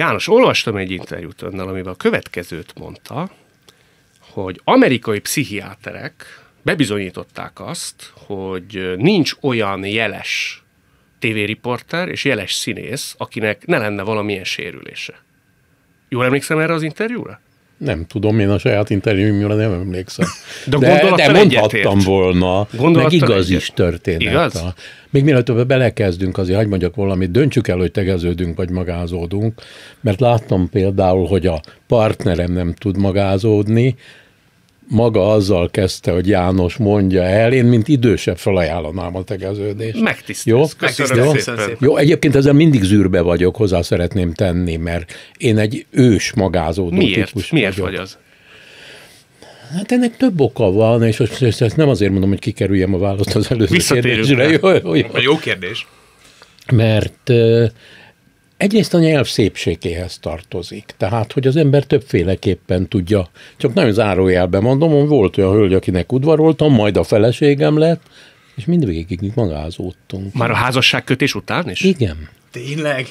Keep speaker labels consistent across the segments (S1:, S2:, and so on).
S1: János, olvastam egy interjút önnel, amiben a következőt mondta, hogy amerikai pszichiáterek bebizonyították azt, hogy nincs olyan jeles tévériporter és jeles színész, akinek ne lenne valamilyen sérülése. Jól emlékszem erre az interjúra?
S2: Nem tudom, én a saját interjúimra nem emlékszem. De, de, de mondhattam volna, meg igaz egyet. is történet. Igaz? A, még mielőtt belekezdünk, azért hagyd mondjak valamit, döntsük el, hogy tegeződünk vagy magázódunk, mert láttam például, hogy a partnerem nem tud magázódni, maga azzal kezdte, hogy János mondja el, én mint idősebb felajánlanám a tegeződést. Megtisztelsz. Jó? Megtisztelsz. Jó? Jó, egyébként ezzel mindig zűrbe vagyok, hozzá szeretném tenni, mert én egy ős magázódó Miért? típus Miért vagyok. vagy az? Hát ennek több oka van, és ezt nem azért mondom, hogy kikerüljem a választ az előző kérdésre. Jó, jó, jó.
S3: jó kérdés.
S2: Mert Egyrészt a nyelv szépségéhez tartozik, tehát hogy az ember többféleképpen tudja. Csak nagyon zárójelben mondom, hogy volt olyan hölgy, akinek udvaroltam, majd a feleségem lett, és mindvégig magázódtunk. Már a
S1: házasságkötés után is? Igen. Tényleg?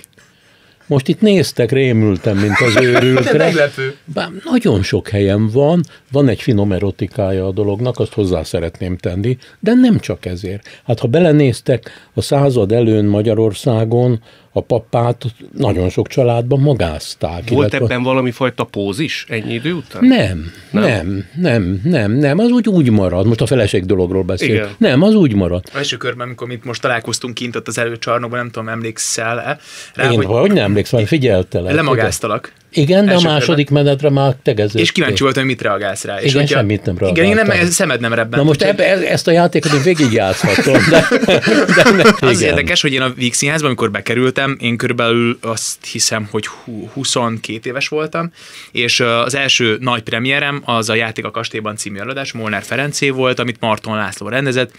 S2: Most itt néztek, rémültem, mint az őrültre. Meglepő. Bár nagyon sok helyen van, van egy finom erotikája a dolognak, azt hozzá szeretném tenni, de nem csak ezért. Hát ha belenéztek a század előn Magyarországon, a papát nagyon sok családban magázták. Volt illetve... ebben
S1: valami fajta póz is ennyi idő után? Nem,
S2: nem, nem, nem, nem, nem az úgy úgy marad. Most a feleség dologról beszél. Igen. Nem, az úgy marad.
S3: A első körben, amikor mint most találkoztunk kint ott az előcsarnokban, nem tudom, emlékszel-e? Rá, Én hogy,
S2: hogy nem emlékszel? figyeltelek. Lemagáztalak.
S3: Ugye? Igen, de a második
S2: rebben. menetre már tegező. És kíváncsi
S3: voltam, hogy mit reagálsz rá. igen, és semmit nem reagáltam. Igen, én nem, szemed nem rebben. Na most ebbe,
S2: e- ezt a játékot én végigjátszhatom. De,
S3: de ne, igen. Az érdekes, hogy én a Víg Színházban, amikor bekerültem, én körülbelül azt hiszem, hogy 22 éves voltam, és az első nagy premierem az a Játék a Kastélyban című előadás, Molnár Ferencé volt, amit Marton László rendezett,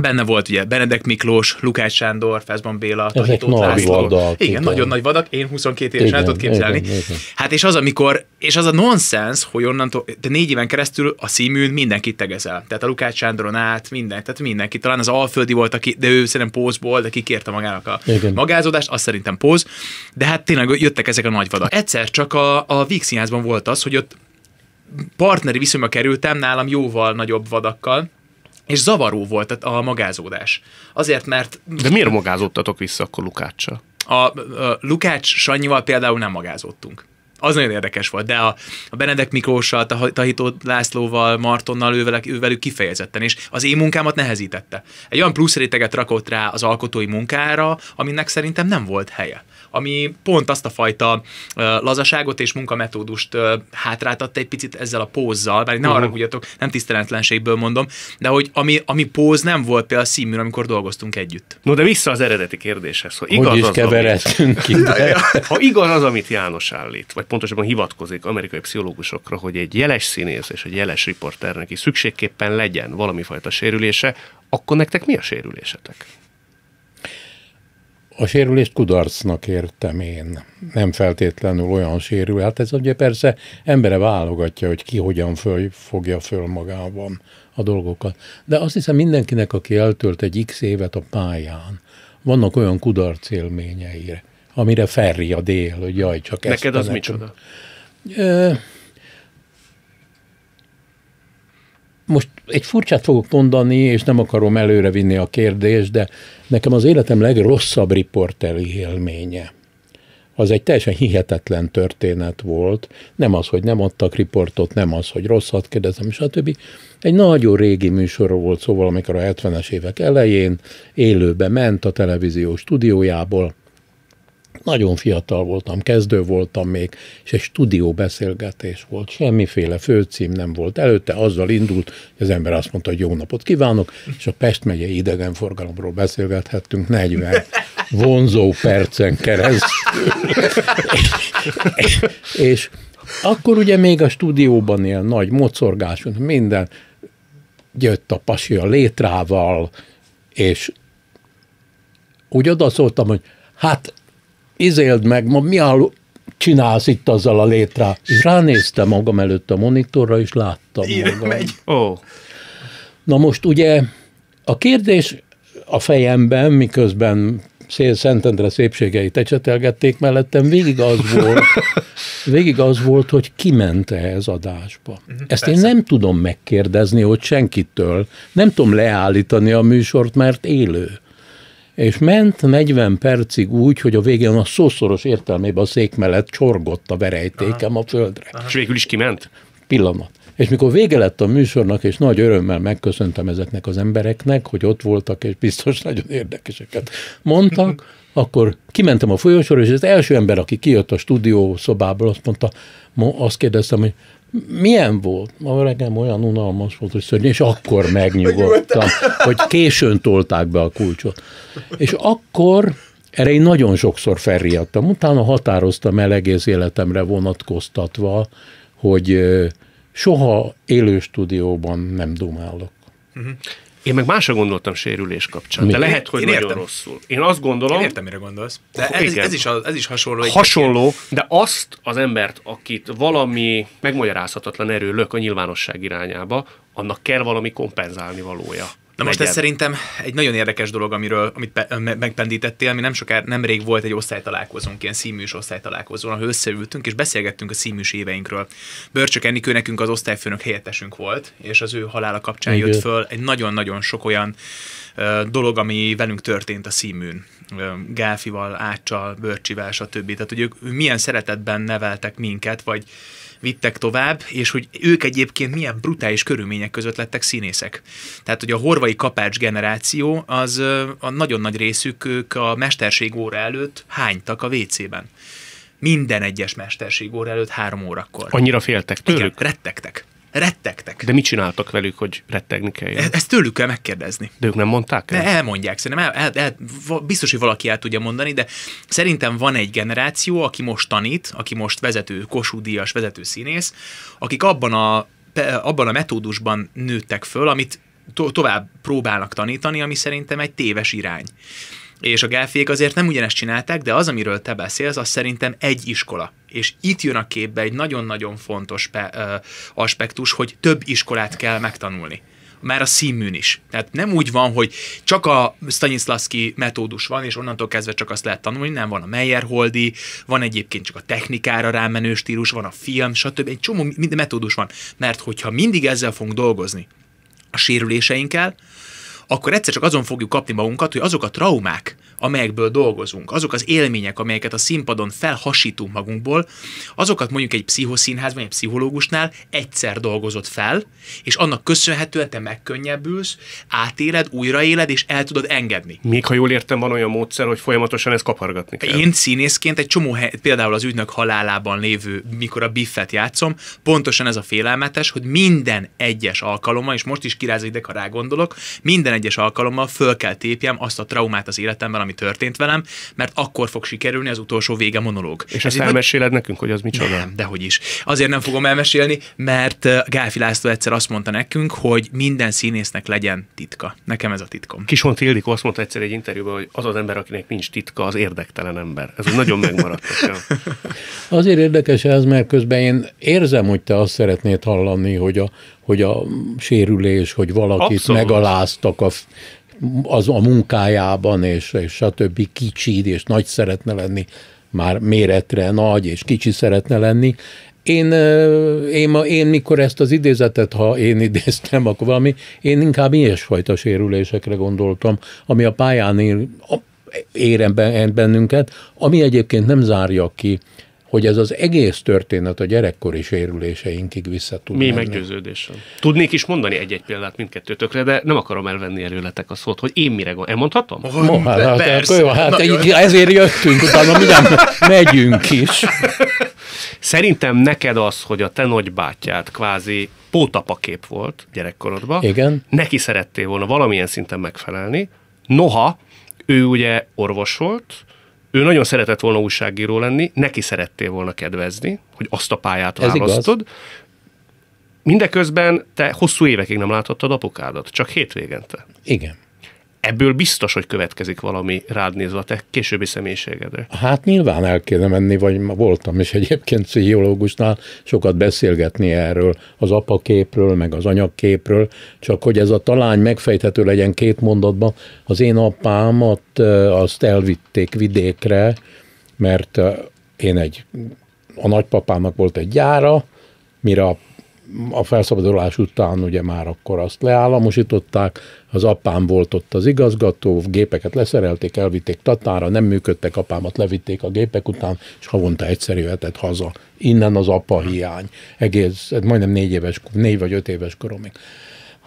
S3: Benne volt ugye Benedek Miklós, Lukács Sándor, Feszban Béla, Ezek nagy László. Vadak, igen, igen, nagyon nagy vadak, én 22 évesen el tudod képzelni. Igen, igen. Hát és az, amikor, és az a nonsens, hogy onnantól, de négy éven keresztül a színműn mindenkit tegezel. Tehát a Lukács Sándoron át, minden, tehát mindenki. Talán az Alföldi volt, aki, de ő szerintem pózból, de kikérte magának a igen. magázódást, azt szerintem póz. De hát tényleg jöttek ezek a nagy vadak. Egyszer csak a, a Víg volt az, hogy ott partneri viszonyba kerültem nálam jóval nagyobb vadakkal, és zavaró volt a magázódás. Azért, mert... De
S1: miért magázódtatok vissza akkor Lukáccsal?
S3: A, a Lukács Sanyival például nem magázódtunk. Az nagyon érdekes volt, de a, a Benedek Miklóssal, a Tahitó Lászlóval, Martonnal, ővelük, ővelük kifejezetten, is az én munkámat nehezítette. Egy olyan plusz réteget rakott rá az alkotói munkára, aminek szerintem nem volt helye ami pont azt a fajta lazaságot és munkametódust hátráltatta egy picit ezzel a pózzal, bár ne uh-huh. Mhm. arra nem tiszteletlenségből mondom, de hogy ami, ami póz nem volt például a színműn, amikor dolgoztunk együtt. No, de vissza az eredeti kérdéshez. hogy igaz hogy is az, keveredtünk amit, ide. Ha igaz
S1: az, amit János állít, vagy pontosabban hivatkozik amerikai pszichológusokra, hogy egy jeles színész és egy jeles riporternek is szükségképpen legyen valami fajta sérülése, akkor nektek mi a sérülésetek?
S2: A sérülést kudarcnak értem én. Nem feltétlenül olyan sérül. Hát ez ugye persze embere válogatja, hogy ki hogyan föl, fogja föl magában a dolgokat. De azt hiszem mindenkinek, aki eltölt egy x évet a pályán, vannak olyan kudarc élményeire, amire ferri a dél, hogy jaj, csak ez. Neked az nekem. micsoda? E, most egy furcsát fogok mondani, és nem akarom előre vinni a kérdést, de Nekem az életem legrosszabb riporteri élménye az egy teljesen hihetetlen történet volt. Nem az, hogy nem adtak riportot, nem az, hogy rosszat kérdezem, stb. Egy nagyon régi műsor volt, szóval amikor a 70-es évek elején élőbe ment a televízió stúdiójából, nagyon fiatal voltam, kezdő voltam még, és egy stúdió beszélgetés volt, semmiféle főcím nem volt. Előtte azzal indult, hogy az ember azt mondta, hogy jó napot kívánok, és a Pest megyei idegenforgalomról beszélgethettünk 40 vonzó percen keresztül. és, és akkor ugye még a stúdióban ilyen nagy mocorgás, minden, jött a pasi a létrával, és úgy odaszóltam, hogy hát izéld meg, ma mi áll, csinálsz itt azzal a létre? És ránéztem magam előtt a monitorra, és láttam Ére magam. Megy. Oh. Na most ugye a kérdés a fejemben, miközben Szél Szentendre szépségeit ecsetelgették mellettem, végig az volt, végig az volt hogy ki ment ehhez adásba. Mhm, Ezt Persze. én nem tudom megkérdezni, hogy senkitől. Nem tudom leállítani a műsort, mert élő és ment 40 percig úgy, hogy a végén a szószoros értelmében a szék mellett csorgott a verejtékem Aha. a földre.
S1: Aha. És végül is kiment?
S2: Pillanat. És mikor vége lett a műsornak, és nagy örömmel megköszöntem ezeknek az embereknek, hogy ott voltak, és biztos nagyon érdekeseket mondtak, akkor kimentem a folyosóra, és az első ember, aki kijött a stúdió szobából, azt mondta, azt kérdeztem, hogy milyen volt? Ma reggel olyan unalmas volt, hogy szörnyű, és akkor megnyugodtam, hogy későn tolták be a kulcsot. És akkor erre én nagyon sokszor felriadtam. Utána határoztam el egész életemre vonatkoztatva, hogy soha élő stúdióban nem dumálok.
S3: Uh-huh.
S1: Én meg másra gondoltam sérülés kapcsán, Mi? de lehet, hogy én nagyon értem. rosszul.
S3: Én azt gondolom... Én értem, mire gondolsz. De ez, igen. ez, is, ez is hasonló. Hasonló,
S1: de azt az embert, akit valami megmagyarázhatatlan erő lök a nyilvánosság
S3: irányába, annak kell valami kompenzálni valója. Na most ez szerintem egy nagyon érdekes dolog, amiről, amit pe, me, megpendítettél, ami nem sokára, nemrég volt egy osztálytalálkozónk, ilyen színműs osztálytalálkozón, ahol összeültünk és beszélgettünk a színműs éveinkről. Börcsök Enikő nekünk az osztályfőnök helyettesünk volt, és az ő halála kapcsán Igen. jött föl egy nagyon-nagyon sok olyan dolog, ami velünk történt a színműn. Uh, Gálfival, Áccsal, Börcsivel, stb. Tehát, hogy ők milyen szeretetben neveltek minket, vagy vittek tovább, és hogy ők egyébként milyen brutális körülmények között lettek színészek. Tehát, hogy a horvai kapács generáció, az a nagyon nagy részük ők a mesterség óra előtt hánytak a WC-ben. Minden egyes mesterség óra előtt három órakor. Annyira
S1: féltek tőlük? Igen,
S3: rettegtek. Rettegtek. De mit csináltak velük, hogy rettegni kell? E- ezt tőlük kell megkérdezni. De ők nem mondták el? De elmondják, szerintem. El, el, el, biztos, hogy valaki el tudja mondani, de szerintem van egy generáció, aki most tanít, aki most vezető, kosúdias, vezető színész, akik abban a, abban a metódusban nőttek föl, amit to- tovább próbálnak tanítani, ami szerintem egy téves irány. És a gelfék azért nem ugyanezt csinálták, de az, amiről te beszélsz, az szerintem egy iskola. És itt jön a képbe egy nagyon-nagyon fontos pe, ö, aspektus, hogy több iskolát kell megtanulni már a színműn is. Tehát nem úgy van, hogy csak a Stanislavski metódus van, és onnantól kezdve csak azt lehet tanulni, nem van a Meyerholdi, van egyébként csak a technikára rámenő stílus, van a film, stb. Egy csomó metódus van. Mert hogyha mindig ezzel fogunk dolgozni, a sérüléseinkkel, akkor egyszer csak azon fogjuk kapni magunkat, hogy azok a traumák, amelyekből dolgozunk, azok az élmények, amelyeket a színpadon felhasítunk magunkból, azokat mondjuk egy pszichoszínházban, egy pszichológusnál egyszer dolgozott fel, és annak köszönhetően te megkönnyebbülsz, átéled, újraéled, és el tudod engedni. Még ha jól értem, van olyan módszer, hogy folyamatosan ezt kapargatni kell. Én színészként egy csomó hely, például az ügynök halálában lévő, mikor a biffet játszom, pontosan ez a félelmetes, hogy minden egyes alkalommal, és most is kirázik, ide, ha rá gondolok, minden egyes alkalommal föl kell tépjem azt a traumát az életemben, ami történt velem, mert akkor fog sikerülni az utolsó vége monológ. És ezt elmeséled meg... nekünk, hogy az micsoda? Nem, dehogy is. Azért nem fogom elmesélni, mert Gálfi László egyszer azt mondta nekünk, hogy minden színésznek legyen titka. Nekem ez a titkom. Kisont Tildik azt mondta egyszer egy interjúban, hogy az az ember, akinek nincs titka, az érdektelen ember. Ez
S1: nagyon megmaradt.
S2: Azért érdekes ez, mert közben én érzem, hogy te azt szeretnéd hallani, hogy a, hogy a sérülés, hogy valakit Abszolút. megaláztak a az a munkájában, és, és stb. kicsi, és nagy szeretne lenni, már méretre nagy, és kicsi szeretne lenni. Én, én, én mikor ezt az idézetet, ha én idéztem, akkor valami, én inkább ilyesfajta sérülésekre gondoltam, ami a pályán ér, érem bennünket, ami egyébként nem zárja ki hogy ez az egész történet a gyerekkori sérüléseinkig vissza tud Mi
S1: meggyőződésem. Tudnék is mondani egy-egy példát mindkettőtökre, de nem akarom elvenni előletek a szót, hogy én mire gondolom. Elmondhatom?
S2: Oh, no, hát, hát, persze. Jó, hát Nagyon. ezért jöttünk, utána minden megyünk is.
S1: Szerintem neked az, hogy a te nagybátyád kvázi pótapakép volt gyerekkorodban. Igen. Neki szerettél volna valamilyen szinten megfelelni. Noha, ő ugye orvos volt, ő nagyon szeretett volna újságíró lenni, neki szerettél volna kedvezni, hogy azt a pályát Ez választod. Igaz. Mindeközben te hosszú évekig nem láthattad apukádat, csak hétvégente. Igen ebből biztos, hogy következik valami rád nézve a te későbbi személyiségedre.
S2: Hát nyilván el kéne menni, vagy voltam is egyébként pszichológusnál sokat beszélgetni erről, az apaképről, meg az képről, csak hogy ez a talány megfejthető legyen két mondatban, az én apámat azt elvitték vidékre, mert én egy, a nagypapámnak volt egy gyára, mire a a felszabadulás után ugye már akkor azt leállamosították, az apám volt ott az igazgató, gépeket leszerelték, elvitték Tatára, nem működtek, apámat levitték a gépek után, és havonta egyszer jöhetett haza. Innen az apa hiány. Egész, hát majdnem négy éves, négy vagy öt éves koromig.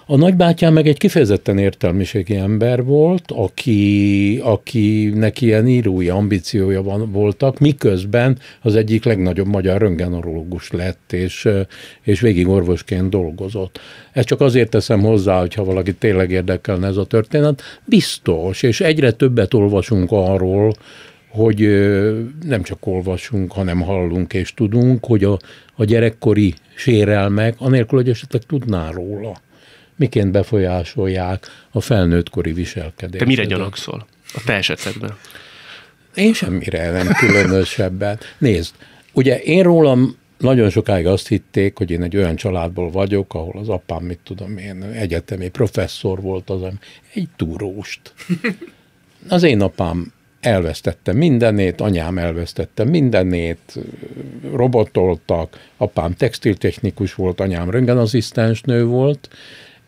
S2: A nagybátyám meg egy kifejezetten értelmiségi ember volt, aki, aki neki ilyen írói ambíciója van, voltak, miközben az egyik legnagyobb magyar röntgenorológus lett, és, és végig orvosként dolgozott. Ezt csak azért teszem hozzá, hogyha valaki tényleg érdekelne ez a történet. Biztos, és egyre többet olvasunk arról, hogy nem csak olvasunk, hanem hallunk és tudunk, hogy a, a gyerekkori sérelmek, anélkül, hogy esetleg tudná róla miként befolyásolják a felnőttkori viselkedést. Te mire gyanakszol
S1: a te esetedben?
S2: Én semmire nem különösebben. Nézd, ugye én rólam nagyon sokáig azt hitték, hogy én egy olyan családból vagyok, ahol az apám, mit tudom én, egyetemi professzor volt az, egy túróst. Az én apám elvesztette mindenét, anyám elvesztette mindenét, robotoltak, apám textiltechnikus volt, anyám nő volt,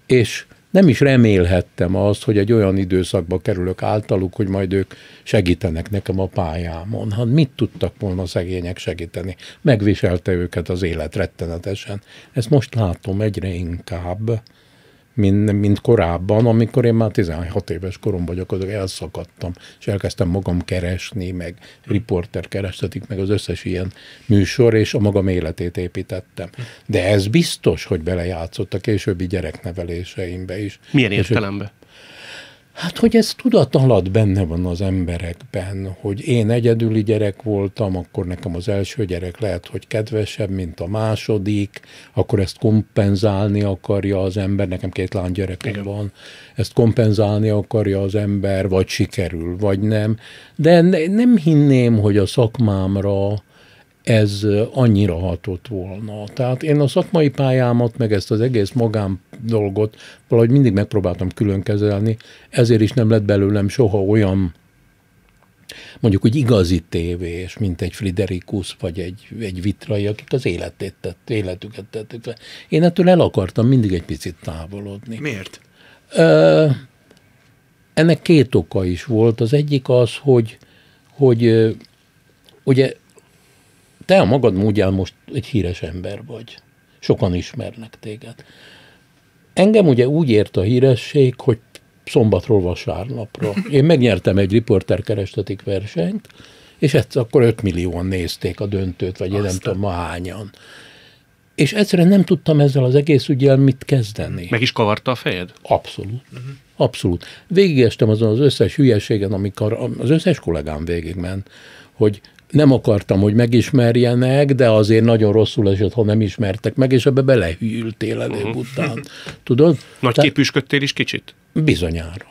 S2: és nem is remélhettem azt, hogy egy olyan időszakba kerülök általuk, hogy majd ők segítenek nekem a pályámon. Hát mit tudtak volna szegények segíteni? Megviselte őket az élet rettenetesen. Ezt most látom egyre inkább mint, mint korábban, amikor én már 16 éves korom vagyok, azok elszakadtam, és elkezdtem magam keresni, meg riporter kerestetik, meg az összes ilyen műsor, és a magam életét építettem. De ez biztos, hogy belejátszott a későbbi gyerekneveléseimbe is. Milyen értelemben? És Hát, hogy ez tudat alatt benne van az emberekben, hogy én egyedüli gyerek voltam, akkor nekem az első gyerek lehet, hogy kedvesebb, mint a második, akkor ezt kompenzálni akarja az ember, nekem két lány gyereke Igen. van, ezt kompenzálni akarja az ember, vagy sikerül, vagy nem. De ne, nem hinném, hogy a szakmámra ez annyira hatott volna. Tehát én a szakmai pályámat, meg ezt az egész magán dolgot valahogy mindig megpróbáltam külön kezelni, ezért is nem lett belőlem soha olyan mondjuk úgy igazi tévés, mint egy Friderikus vagy egy, egy Vitrai, akik az életét tett, életüket tettük fel. Én ettől el akartam mindig egy picit távolodni. Miért? Ö, ennek két oka is volt. Az egyik az, hogy, hogy ugye te a magad módján most egy híres ember vagy. Sokan ismernek téged. Engem ugye úgy ért a híresség, hogy szombatról vasárnapra. Én megnyertem egy riporter kerestetik versenyt, és ezt akkor 5 millióan nézték a döntőt, vagy Aztán. én nem tudom ma hányan. És egyszerűen nem tudtam ezzel az egész ügyel mit kezdeni.
S1: Meg is kavarta a fejed? Abszolút. Uh-huh.
S2: Abszolút. Végigestem azon az összes hülyeségen, amikor az összes kollégám végigment, hogy nem akartam, hogy megismerjenek, de azért nagyon rosszul esett, ha nem ismertek meg, és ebbe belehűltél előbb Uh-huh. Tudod? Nagy Tehát, képüsködtél is kicsit? Bizonyára.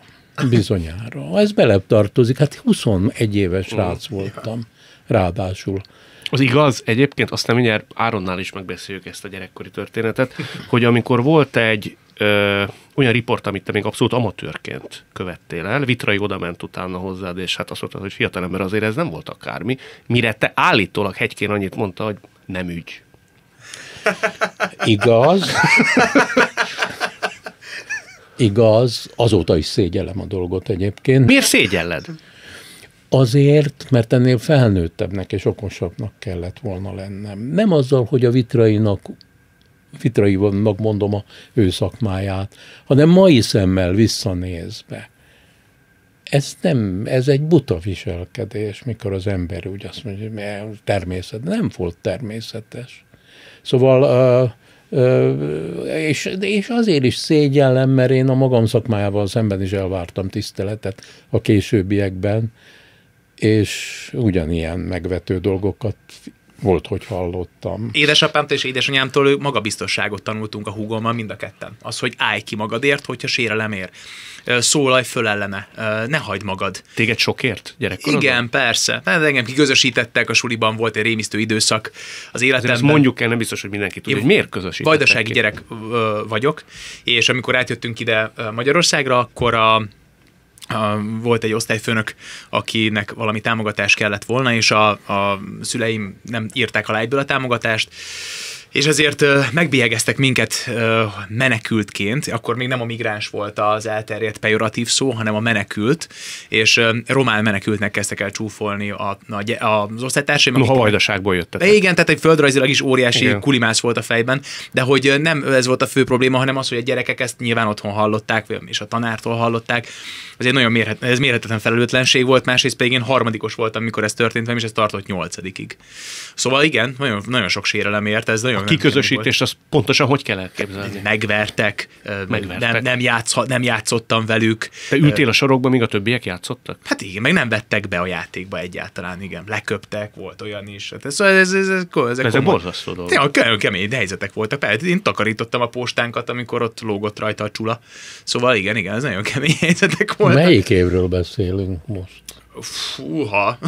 S2: Bizonyára. Ez bele tartozik. Hát 21 éves uh-huh. rác voltam. Ráadásul. Az
S1: igaz, egyébként aztán mindjárt Áronnál is megbeszéljük ezt a gyerekkori történetet,
S2: hogy amikor volt
S1: egy ö, olyan riport, amit te még abszolút amatőrként követtél el. Vitrai oda ment utána hozzád, és hát azt mondta, hogy fiatalember azért ez nem volt akármi. Mire te állítólag hegykén annyit
S2: mondta, hogy nem ügy. Igaz. Igaz, azóta is szégyellem a dolgot egyébként. Miért szégyelled? Azért, mert ennél felnőttebbnek és okosabbnak kellett volna lennem. Nem azzal, hogy a vitrainak Fitraivannak mondom a ő szakmáját, hanem mai szemmel visszanézve. Ez nem, ez egy buta viselkedés, mikor az ember úgy azt mondja, hogy természet, nem volt természetes. Szóval uh, és, és azért is szégyellem, mert én a magam szakmájával szemben is elvártam tiszteletet a későbbiekben, és ugyanilyen megvető dolgokat volt, hogy hallottam.
S3: Édesapámtól és édesanyámtól magabiztosságot tanultunk a húgommal mind a ketten. Az, hogy állj ki magadért, hogyha sérelem ér. Szólaj föl ellene, ne hagyd magad. Téged sokért gyerekkorodban? Igen, persze. Mert hát engem kiközösítettek, a suliban volt egy rémisztő időszak az életemben. ezt mondjuk el, nem biztos, hogy mindenki tudja, hogy miért közösítettek. Vajdasági gyerek vagyok, és amikor átjöttünk ide Magyarországra, akkor a volt egy osztályfőnök, akinek valami támogatás kellett volna, és a, a szüleim nem írták alá egyből a támogatást, és ezért megbélyegeztek minket menekültként, akkor még nem a migráns volt az elterjedt pejoratív szó, hanem a menekült, és román menekültnek kezdtek el csúfolni a, a, az osztálytársaim. Noha hajdaságból jöttek. Igen, tehát egy földrajzilag is óriási Igen. kulimász volt a fejben, de hogy nem ez volt a fő probléma, hanem az, hogy a gyerekek ezt nyilván otthon hallották, és a tanártól hallották. Ez egy nagyon mérhet, ez mérhetetlen felelőtlenség volt, másrészt pedig én harmadikos voltam, amikor ez történt, és ez tartott nyolcadikig. Szóval igen, nagyon, nagyon sok sérelem ért, ez nagyon a kiközösítést az pontosan hogy kell elképzelni? Megvertek, Megvertek. Nem, nem, játszha, nem játszottam velük. Te ültél a sorokban, míg a többiek játszottak? Hát igen, meg nem vettek be a játékba egyáltalán, igen. Leköptek, volt olyan is. Hát ez, ez, ez, ez, ez, ezek, ezek borzasztó dolgok. Ja, kemény helyzetek voltak. Például én takarítottam a postánkat, amikor ott lógott rajta a csula. Szóval igen, igen, ez nagyon kemény helyzetek voltak.
S2: Melyik évről beszélünk most?
S3: Fúha.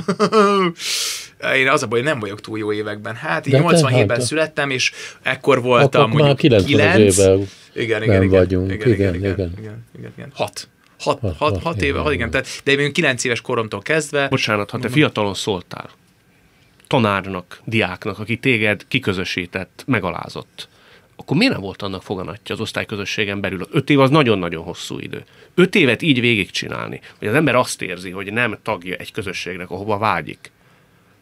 S3: Én az a baj, nem vagyok túl jó években. Hát így 87-ben hát születtem, és ekkor voltam Akkor mondjuk 9. Éve igen, igen, igen, vagyunk. Igen,
S2: igen, igen, igen,
S3: igen, igen, igen. Hat. Hat, hat, hat, hat éve, hat, igen. Tehát, de én
S1: 9 éves koromtól kezdve... Bocsánat, ha te mhm. fiatalon szóltál tanárnak, diáknak, aki téged kiközösített, megalázott akkor miért nem volt annak foganatja az osztályközösségen belül? Az öt év az nagyon-nagyon hosszú idő. Öt évet így végigcsinálni, hogy az ember azt érzi, hogy nem tagja egy közösségnek, ahova vágyik.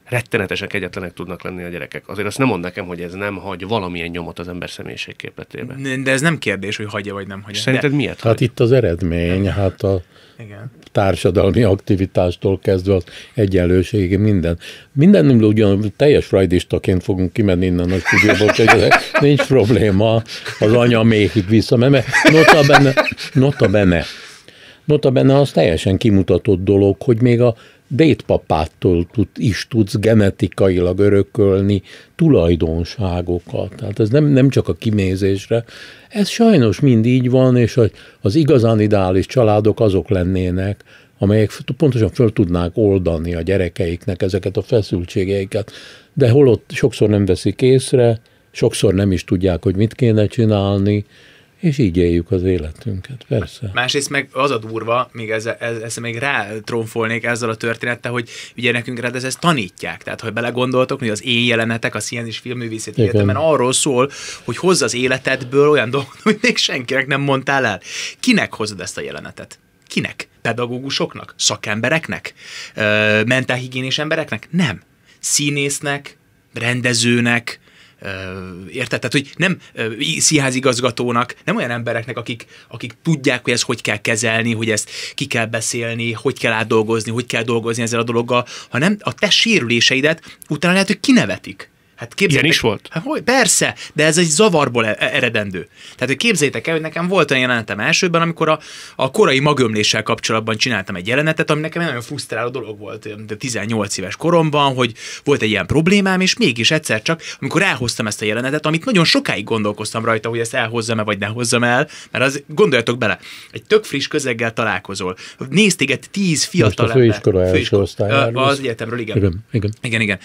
S1: Rettenetesen egyetlenek tudnak lenni a gyerekek. Azért azt nem mond nekem, hogy ez nem hagy valamilyen nyomot az ember személyiségképletében. De ez nem kérdés,
S3: hogy hagyja vagy nem hagyja.
S2: Szerinted de... miért? Hát itt az eredmény, hát a igen. társadalmi aktivitástól kezdve az egyenlőség, minden. nem ugyan teljes rajdistaként fogunk kimenni innen a stúdióból, hogy nincs probléma az anya még vissza, mert nota bene, nota bene Nota benne az teljesen kimutatott dolog, hogy még a dédpapától tud, is tudsz genetikailag örökölni tulajdonságokat. Tehát ez nem, nem csak a kimézésre. Ez sajnos mind így van, és hogy az igazán ideális családok azok lennének, amelyek pontosan föl tudnák oldani a gyerekeiknek ezeket a feszültségeiket, de holott sokszor nem veszik észre, sokszor nem is tudják, hogy mit kéne csinálni, és így éljük az életünket, persze.
S3: Másrészt meg az a durva, még ez, ez, ez még tromfolnék ezzel a történettel, hogy ugye nekünk ez ezt tanítják. Tehát, ha belegondoltok, hogy az én jelenetek, a Szienis filmművészeti egyetemen arról szól, hogy hozz az életedből olyan dolgot, amit még senkinek nem mondtál el. Kinek hozod ezt a jelenetet? Kinek? Pedagógusoknak? Szakembereknek? Ö, mentálhigiénés embereknek? Nem. Színésznek, rendezőnek, Érted? Tehát, hogy nem színházigazgatónak, nem olyan embereknek, akik, akik tudják, hogy ezt hogy kell kezelni, hogy ezt ki kell beszélni, hogy kell átdolgozni, hogy kell dolgozni ezzel a dologgal, hanem a te sérüléseidet utána lehet, hogy kinevetik. Hát Ilyen is volt? Hát, hogy, persze, de ez egy zavarból e-, e-, eredendő. Tehát, hogy képzétek el, hogy nekem volt olyan jelenetem elsőben, amikor a, a korai magömléssel kapcsolatban csináltam egy jelenetet, ami nekem egy nagyon frusztráló dolog volt de 18 éves koromban, hogy volt egy ilyen problémám, és mégis egyszer csak, amikor elhoztam ezt a jelenetet, amit nagyon sokáig gondolkoztam rajta, hogy ezt elhozzam-e vagy ne hozzam el, mert az, gondoljatok bele, egy tök friss közeggel találkozol. Néz egy tíz fiatal Most a főiskola ember. Főiskola, Az egyetemről, igen. Igen, igen. igen, igen.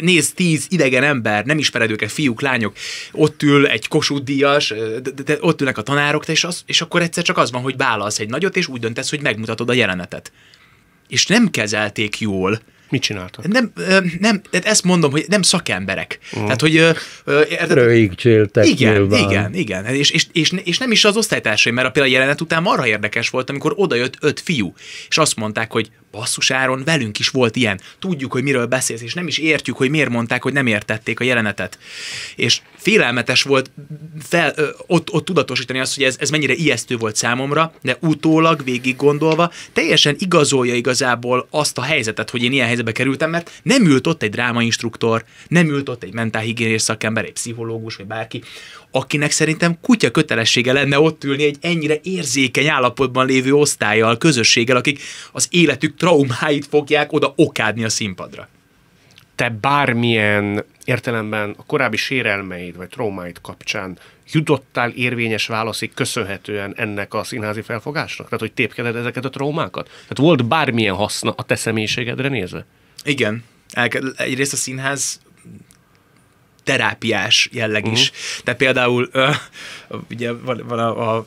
S3: Néz tíz idegen ember, ember, nem ismered őket, fiúk, lányok, ott ül egy kosúdíjas, ott ülnek a tanárok, és, az, és akkor egyszer csak az van, hogy válasz egy nagyot, és úgy döntesz, hogy megmutatod a jelenetet. És nem kezelték jól Mit csináltak? Nem, nem, ezt mondom, hogy nem szakemberek.
S2: Mm. Tehát, hogy... Röhigcséltek Igen, nyilván. igen,
S3: igen. És, és, és, és, nem is az osztálytársai, mert a például jelenet után arra érdekes volt, amikor odajött öt fiú, és azt mondták, hogy basszus Áron, velünk is volt ilyen. Tudjuk, hogy miről beszélsz, és nem is értjük, hogy miért mondták, hogy nem értették a jelenetet. És félelmetes volt fel, ö, ott, ott tudatosítani azt, hogy ez, ez mennyire ijesztő volt számomra, de utólag végig gondolva teljesen igazolja igazából azt a helyzetet, hogy én ilyen helyzetbe kerültem, mert nem ült ott egy drámainstruktor, nem ült ott egy mentálhigiénés szakember, egy pszichológus, vagy bárki, akinek szerintem kutya kötelessége lenne ott ülni egy ennyire érzékeny állapotban lévő osztályjal, közösséggel, akik az életük traumáit fogják oda okádni a színpadra te bármilyen
S1: értelemben a korábbi sérelmeid vagy traumáid kapcsán jutottál érvényes válaszig köszönhetően ennek a színházi felfogásnak? Tehát, hogy tépkeded ezeket a traumákat? Tehát volt bármilyen
S3: haszna a te személyiségedre nézve? Igen. egyrészt a színház terápiás jelleg is. Uh-huh. De például ö, ugye van, van a, a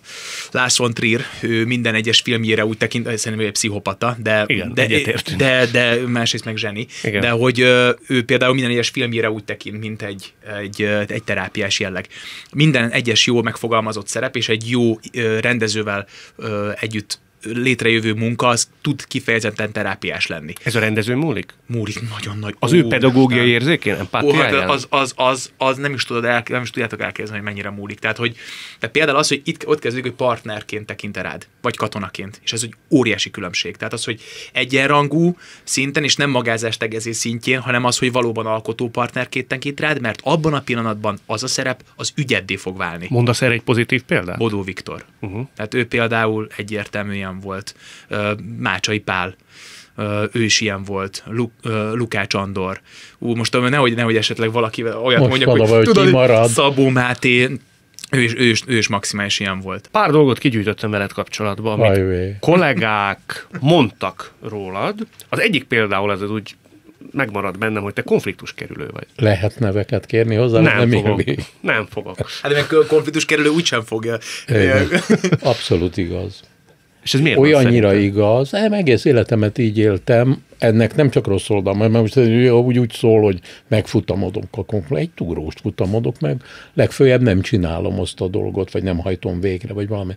S3: Lars von Trier, ő minden egyes filmjére úgy tekint, szerintem ő pszichopata, de, Igen, de, de, de másrészt meg zseni, Igen. de hogy ö, ő például minden egyes filmjére úgy tekint, mint egy, egy, egy terápiás jelleg. Minden egyes jó megfogalmazott szerep, és egy jó rendezővel együtt létrejövő munka az tud kifejezetten terápiás lenni.
S1: Ez a rendező múlik? Múlik nagyon nagy. Az ó, ő pedagógiai érzékén? Ó, hát Az,
S3: az, az, az, nem, is tudod el, nem is tudjátok elképzelni, hogy mennyire múlik. Tehát, hogy de például az, hogy itt ott kezdődik, hogy partnerként tekint rád, vagy katonaként. És ez egy óriási különbség. Tehát az, hogy egyenrangú szinten, és nem magázás tegezés szintjén, hanem az, hogy valóban alkotó partnerként tekint rád, mert abban a pillanatban az a szerep az ügyeddé fog válni. Mondasz
S1: erre egy pozitív példát? Bodó
S3: Viktor. Uh-huh. Tehát ő például egyértelműen ilyen volt. Mácsai Pál, ő is ilyen volt, Luk, Lukács Andor. Ú, most nehogy, nehogy esetleg valaki olyat most mondjak, hogy, hogy tudod, marad. Szabó Máté, ő is, ő, is, ő is maximális ilyen volt. Pár dolgot kigyűjtöttem veled kapcsolatban, amit Ajj, kollégák mondtak rólad.
S1: Az egyik például ez úgy megmarad bennem, hogy te konfliktus kerülő vagy.
S2: Lehet neveket kérni hozzá? Nem, nem fogok. Még. Nem
S1: fogok. Hát de meg konfliktus kerülő úgysem fogja.
S2: Abszolút igaz. És ez miért Olyannyira van, igaz, nem, egész életemet így éltem, ennek nem csak rossz oldal, mert most úgy, úgy szól, hogy megfutamodok a konkrét, egy túróst futamodok meg, legfőjebb nem csinálom azt a dolgot, vagy nem hajtom végre, vagy valami,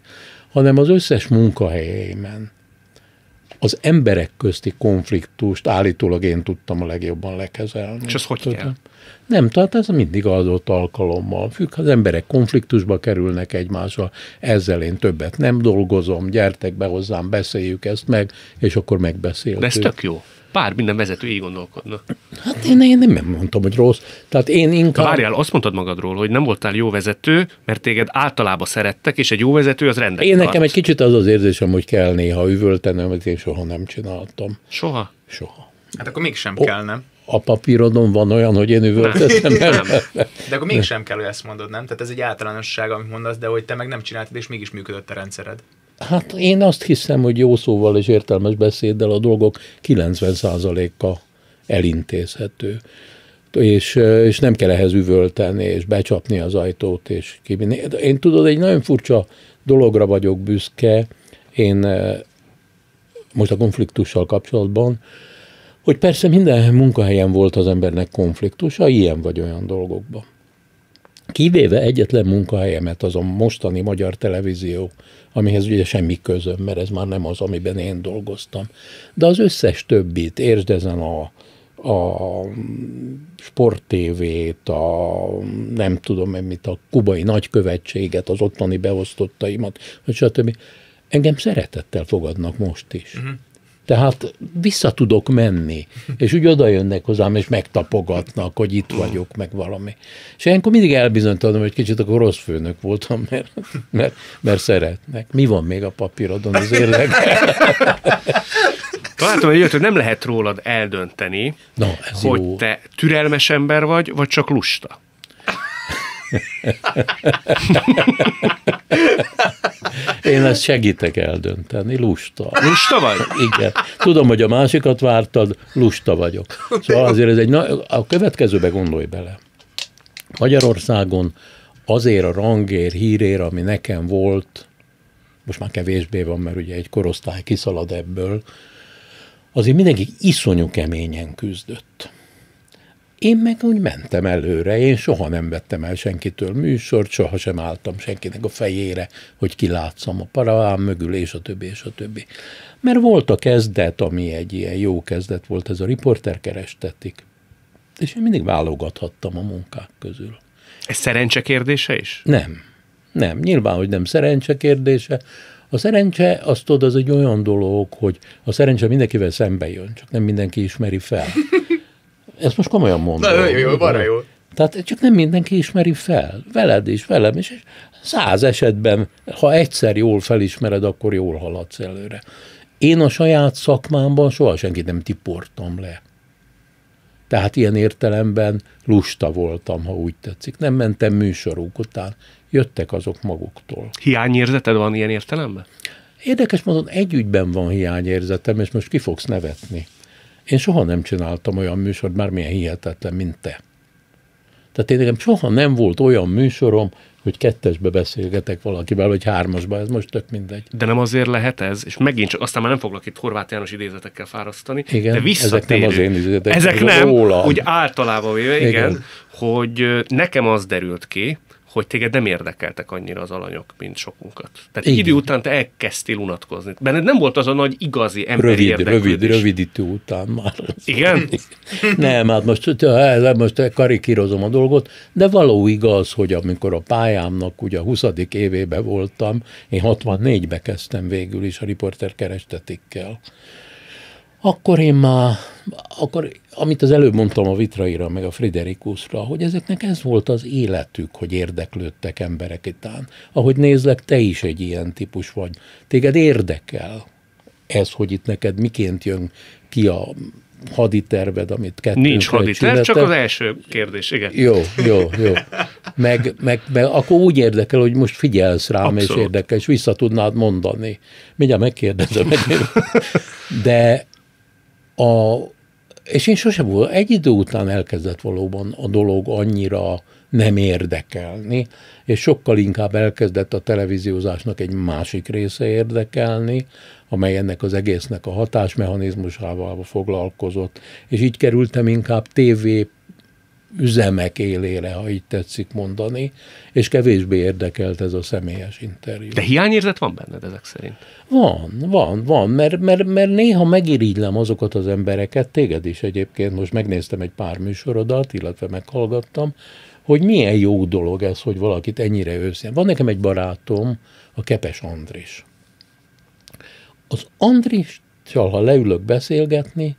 S2: hanem az összes munkahelyeimen az emberek közti konfliktust állítólag én tudtam a legjobban lekezelni. És az hogy kell? Nem, tehát ez mindig adott alkalommal függ. Az emberek konfliktusba kerülnek egymással, ezzel én többet nem dolgozom, gyertek be hozzám, beszéljük ezt meg, és akkor megbeszéljük. De ez tök
S1: jó pár minden vezető így gondolkodna.
S2: Hát én, én nem mondtam, hogy rossz. Tehát én inkább... várjál,
S1: azt mondtad magadról, hogy nem voltál jó vezető, mert téged általában szerettek, és egy jó
S3: vezető az rendben. Én nekem
S2: egy kicsit az az érzésem, hogy kell néha üvöltenem, mert én soha nem csináltam. Soha? Soha.
S3: Hát akkor mégsem o- kell, nem?
S2: a papírodon van olyan, hogy én üvöltetem. Nem. nem.
S3: De akkor mégsem kell, hogy ezt mondod, nem? Tehát ez egy általánosság, amit mondasz, de hogy te meg nem csináltad, és mégis működött a rendszered.
S2: Hát én azt hiszem, hogy jó szóval és értelmes beszéddel a dolgok 90%-a elintézhető. És, és nem kell ehhez üvölteni, és becsapni az ajtót, és kibinni. Én tudod, egy nagyon furcsa dologra vagyok büszke, én eh, most a konfliktussal kapcsolatban, hogy persze minden munkahelyen volt az embernek konfliktusa, ilyen vagy olyan dolgokban. Kivéve egyetlen munkahelyemet, az a mostani magyar televízió amihez ugye semmi közöm, mert ez már nem az, amiben én dolgoztam. De az összes többit, értsd ezen a, a sporttévét, a nem tudom én mit, a kubai nagykövetséget, az ottani beosztottaimat, stb. Engem szeretettel fogadnak most is. Uh-huh. Tehát vissza tudok menni, és úgy oda jönnek hozzám, és megtapogatnak, hogy itt vagyok, meg valami. És ilyenkor mindig elbizonytalanom, hogy kicsit akkor rossz főnök voltam, mert, mert, mert szeretnek. Mi van még a papírodon az érleg? Látom, hogy jött, hogy nem lehet rólad eldönteni, Na, ez hogy jó. te
S1: türelmes ember vagy, vagy csak
S2: lusta. Én ezt segítek eldönteni, lusta. Lusta vagy? Igen. Tudom, hogy a másikat vártad, lusta vagyok. Szóval azért ez egy, na- a következőbe gondolj bele. Magyarországon azért a rangér, hírér, ami nekem volt, most már kevésbé van, mert ugye egy korosztály kiszalad ebből, azért mindenki iszonyú keményen küzdött. Én meg úgy mentem előre, én soha nem vettem el senkitől műsort, soha sem álltam senkinek a fejére, hogy kilátszam a paraván mögül, és a többi, és a többi. Mert volt a kezdet, ami egy ilyen jó kezdet volt, ez a riporter kerestetik. És én mindig válogathattam a munkák közül.
S1: Ez szerencse kérdése is?
S2: Nem. Nem, nyilván, hogy nem szerencse kérdése. A szerencse, azt tudod, az egy olyan dolog, hogy a szerencse mindenkivel szembe jön, csak nem mindenki ismeri fel. Ezt most komolyan mondom. Na, jó, arra jó. Tehát csak nem mindenki ismeri fel. Veled is, velem is. És száz esetben, ha egyszer jól felismered, akkor jól haladsz előre. Én a saját szakmámban soha senkit nem tiportam le. Tehát ilyen értelemben lusta voltam, ha úgy tetszik. Nem mentem műsorok után, jöttek azok maguktól. Hiányérzeted van ilyen értelemben? Érdekes módon egy ügyben van hiányérzetem, és most ki fogsz nevetni. Én soha nem csináltam olyan műsort, már milyen hihetetlen, mint te. Tehát én nekem soha nem volt olyan műsorom, hogy kettesbe beszélgetek valakivel, vagy hármasba, ez most tök mindegy.
S1: De nem azért lehet ez, és megint csak, aztán már nem foglak itt Horváth János idézetekkel fárasztani, igen, de visszatérő. Ezek nem az én idézetek, ezek nem, róla. úgy általában véve, igen, igen, hogy nekem az derült ki, hogy téged nem érdekeltek annyira az alanyok, mint sokunkat. Tehát Igen. idő után te elkezdtél unatkozni. Benned nem volt az a nagy igazi emberi rövid, érdeklődés. Rövid, rövid
S2: idő után már. Igen? nem, hát most, most karikírozom a dolgot, de való igaz, hogy amikor a pályámnak ugye a 20. évébe voltam, én 64-be kezdtem végül is a riporter kerestetikkel akkor én már, akkor, amit az előbb mondtam a Vitraira, meg a Friderikuszra, hogy ezeknek ez volt az életük, hogy érdeklődtek emberek után. Ahogy nézlek, te is egy ilyen típus vagy. Téged érdekel ez, hogy itt neked miként jön ki a haditerved, amit kettőnk Nincs haditerv, csak az első
S1: kérdés, igen. Jó,
S2: jó, jó. Meg, meg, meg akkor úgy érdekel, hogy most figyelsz rám, Abszolút. és érdekel, és vissza tudnád mondani. Mindjárt megkérdezem. De a, és én sosem volt, egy idő után elkezdett valóban a dolog annyira nem érdekelni, és sokkal inkább elkezdett a televíziózásnak egy másik része érdekelni, amely ennek az egésznek a hatásmechanizmusával foglalkozott, és így kerültem inkább tévé üzemek élére, ha így tetszik mondani, és kevésbé érdekelt ez a személyes interjú. De
S1: hiányérzet van benned ezek szerint?
S2: Van, van, van, mert, mert, mert néha megirigylem azokat az embereket, téged is egyébként, most megnéztem egy pár műsorodat, illetve meghallgattam, hogy milyen jó dolog ez, hogy valakit ennyire őszintén. Van nekem egy barátom, a Kepes Andris. Az Andris, ha leülök beszélgetni,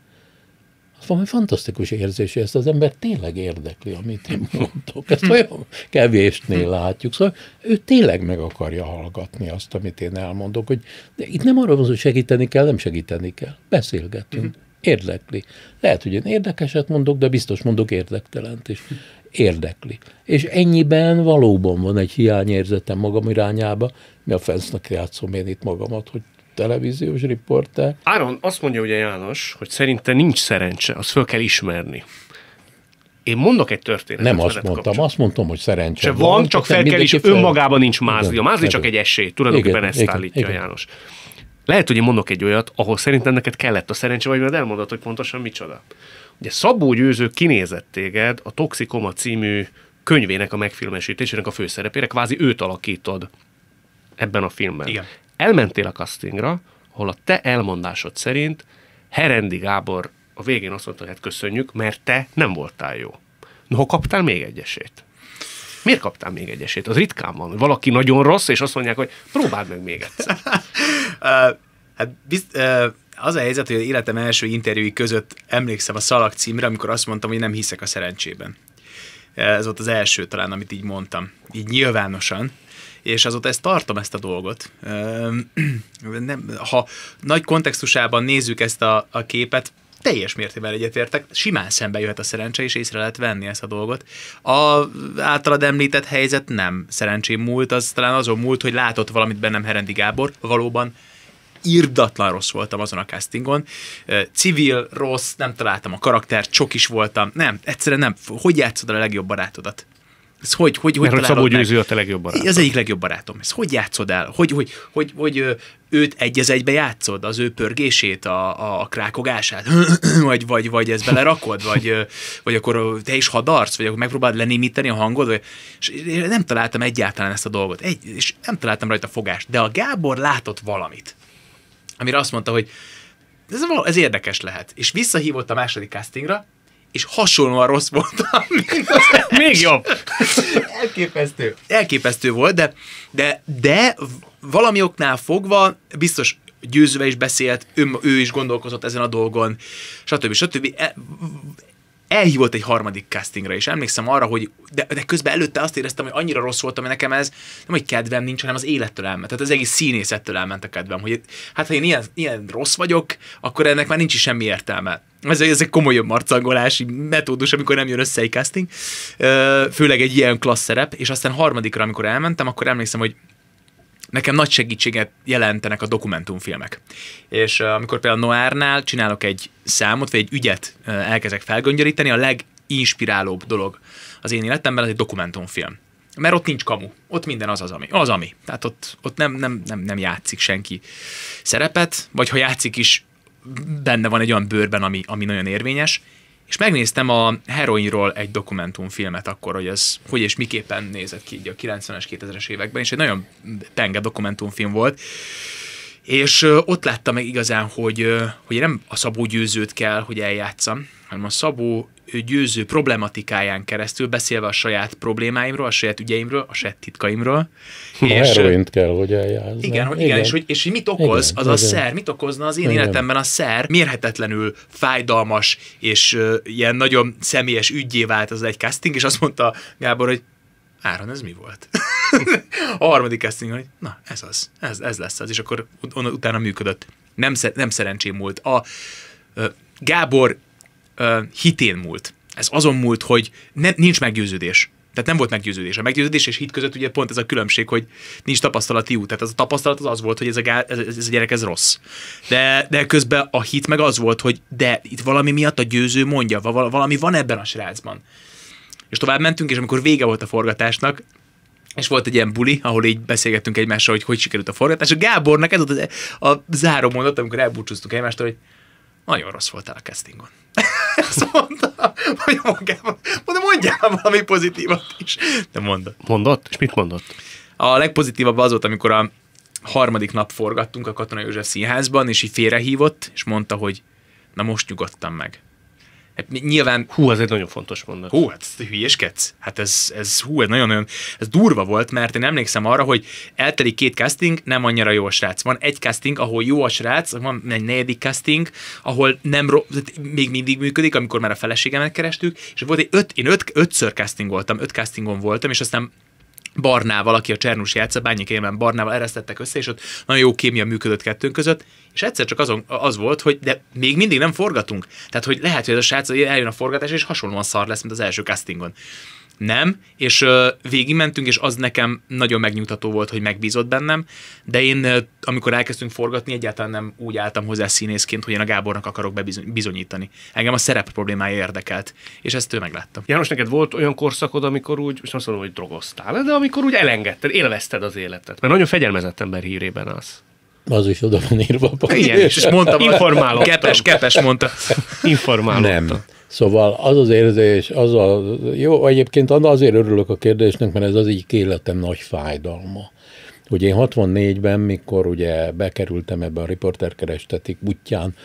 S2: valami fantasztikus érzés, ezt az ember tényleg érdekli, amit én mondok. Ezt olyan kevésnél látjuk. Szóval ő tényleg meg akarja hallgatni azt, amit én elmondok, hogy de itt nem arra van, hogy segíteni kell, nem segíteni kell. Beszélgetünk. Mhm. Érdekli. Lehet, hogy én érdekeset mondok, de biztos mondok érdektelent is. Érdekli. És ennyiben valóban van egy hiányérzetem magam irányába, mi a fensznek játszom én itt magamat, hogy televíziós riporter.
S1: Áron, azt mondja ugye János, hogy szerinte nincs szerencse, azt föl kell ismerni. Én mondok egy történetet. Nem azt mondtam,
S2: kapcsolat. azt mondtam, hogy szerencse Se van, van, csak fel kell, és fel... önmagában nincs mázli. A mázli csak egy esély, tulajdonképpen igen, ezt igen, állítja igen. János.
S1: Lehet, hogy én mondok egy olyat, ahol szerintem neked kellett a szerencse, vagy mert elmondod, hogy pontosan micsoda. Ugye Szabó Győző kinézett téged a Toxikoma című könyvének a megfilmesítésének a főszerepére, kvázi őt alakítod ebben a filmben. Igen elmentél a castingra, ahol a te elmondásod szerint Herendi Gábor a végén azt mondta, hogy hát köszönjük, mert te nem voltál jó. Noha kaptál még egy esélyt. Miért kaptál még egy esélyt? Az ritkán van, hogy valaki nagyon rossz, és azt mondják, hogy próbáld
S3: meg még egyszer. uh, hát bizt, uh, az a helyzet, hogy az életem első interjúi között emlékszem a szalag címre, amikor azt mondtam, hogy nem hiszek a szerencsében. Ez volt az első talán, amit így mondtam, így nyilvánosan és azóta ezt tartom ezt a dolgot. Nem, ha nagy kontextusában nézzük ezt a, a képet, teljes mértében egyetértek, simán szembe jöhet a szerencse, és észre lehet venni ezt a dolgot. A általad említett helyzet nem szerencsém múlt, az talán azon múlt, hogy látott valamit bennem Herendi Gábor, valóban irdatlan rossz voltam azon a castingon. Civil, rossz, nem találtam a karaktert, csok is voltam. Nem, egyszerűen nem. Hogy játszod a legjobb barátodat? Ez hogy, hogy, hogy Mert Szabó Győző a te legjobb barátom. Az egyik legjobb barátom. Ez hogy játszod el? Hogy, hogy, hogy, hogy őt egy az egybe játszod, az ő pörgését, a, a krákogását, vagy, vagy, vagy ez belerakod, vagy, vagy akkor te is hadarsz, vagy akkor megpróbáld lenémíteni a hangod, vagy, és nem találtam egyáltalán ezt a dolgot, egy, és nem találtam rajta fogást, de a Gábor látott valamit, amire azt mondta, hogy ez, ez érdekes lehet. És visszahívott a második castingra, és hasonlóan rossz voltam, Még jobb. Elképesztő. Elképesztő volt, de, de, de valami oknál fogva biztos győzve is beszélt, ő, ő is gondolkozott ezen a dolgon, stb. stb. E, elhívott egy harmadik castingra, és emlékszem arra, hogy de, de közben előtte azt éreztem, hogy annyira rossz voltam, hogy nekem ez nem, hogy kedvem nincs, hanem az élettől elment. Tehát az egész színészettől elment a kedvem, hogy hát ha én ilyen, ilyen rossz vagyok, akkor ennek már nincs is semmi értelme. Ez, ez egy komolyabb marcangolási metódus, amikor nem jön össze egy casting, főleg egy ilyen klassz szerep, és aztán harmadikra, amikor elmentem, akkor emlékszem, hogy nekem nagy segítséget jelentenek a dokumentumfilmek. És uh, amikor például Noárnál csinálok egy számot, vagy egy ügyet uh, elkezdek felgöngyöríteni, a leginspirálóbb dolog az én életemben az egy dokumentumfilm. Mert ott nincs kamu, ott minden az az, ami. Az, ami. Tehát ott, ott nem, nem, nem, nem játszik senki szerepet, vagy ha játszik is, benne van egy olyan bőrben, ami, ami nagyon érvényes, és megnéztem a heroinról egy dokumentumfilmet akkor, hogy ez hogy és miképpen nézett ki így a 90-es, 2000-es években, és egy nagyon penge dokumentumfilm volt. És ott láttam meg igazán, hogy, hogy nem a Szabó győzőt kell, hogy eljátszam, hanem a Szabó győző problematikáján keresztül, beszélve a saját problémáimról, a saját ügyeimről, a saját titkaimról. Na, és heroint
S2: kell, hogy eljárni. Igen, igen, igen. és, hogy,
S3: és hogy mit okoz igen, az igen. a szer, mit okozna az én igen. életemben a szer, mérhetetlenül fájdalmas, és uh, ilyen nagyon személyes ügyé vált az egy casting, és azt mondta Gábor, hogy Áron, ez mi volt? a harmadik casting, hogy na, ez az, ez, ez lesz az, és akkor utána működött. Nem, nem szerencsém volt. A, uh, Gábor uh, hitén múlt. Ez azon múlt, hogy ne, nincs meggyőződés. Tehát nem volt meggyőződés. A meggyőződés és hit között ugye pont ez a különbség, hogy nincs tapasztalati út. Tehát az a tapasztalat az az volt, hogy ez a, ez, ez a gyerek ez rossz. De, de közben a hit meg az volt, hogy de itt valami miatt a győző mondja, valami van ebben a srácban. És tovább mentünk, és amikor vége volt a forgatásnak, és volt egy ilyen buli, ahol így beszélgettünk egymással, hogy hogy sikerült a forgatás. A Gábornak ez volt a, e, a záró mondat, amikor elbúcsúztunk egymástól, hogy nagyon rossz voltál a castingon. Azt mondta, hogy magában, mondom, mondjál valami pozitívat is. De mondott. Mondott? És mit mondott? A legpozitívabb az volt, amikor a harmadik nap forgattunk a Katona József színházban, és így félrehívott, és mondta, hogy na most nyugodtam meg. Hát nyilván... Hú, ez egy nagyon fontos mondat. Hú, hát hülyéskedsz? Hát ez, ez hú, ez nagyon-nagyon... Ez durva volt, mert én emlékszem arra, hogy eltelik két casting, nem annyira jó a srác. Van egy casting, ahol jó a srác, van egy negyedik casting, ahol nem ro- még mindig működik, amikor már a feleségemet kerestük, és volt egy öt, én öt, ötször castingoltam, öt castingon voltam, és aztán Barnával, aki a Csernus játsza, Bányi Barnával eresztettek össze, és ott nagyon jó kémia működött kettőnk között, és egyszer csak azon, az volt, hogy de még mindig nem forgatunk. Tehát, hogy lehet, hogy ez a srác eljön a forgatás, és hasonlóan szar lesz, mint az első castingon. Nem, és végigmentünk, és az nekem nagyon megnyugtató volt, hogy megbízott bennem, de én, amikor elkezdtünk forgatni, egyáltalán nem úgy álltam hozzá színészként, hogy én a Gábornak akarok bebizonyítani. Engem a szerep problémája érdekelt, és ezt ő meglátta. János, neked volt olyan korszakod,
S1: amikor úgy, most azt mondom, hogy drogoztál, de amikor úgy elengedted, élvezted az életet, mert nagyon fegyelmezett ember
S2: hírében az. Az is oda van írva Igen, és mondtam, informálom. Kepes, kepes mondta. Informálom. Nem. Szóval az az érzés, az a, jó, egyébként azért örülök a kérdésnek, mert ez az így életem nagy fájdalma. Ugye én 64-ben, mikor ugye bekerültem ebbe a riporterkerestetik butyán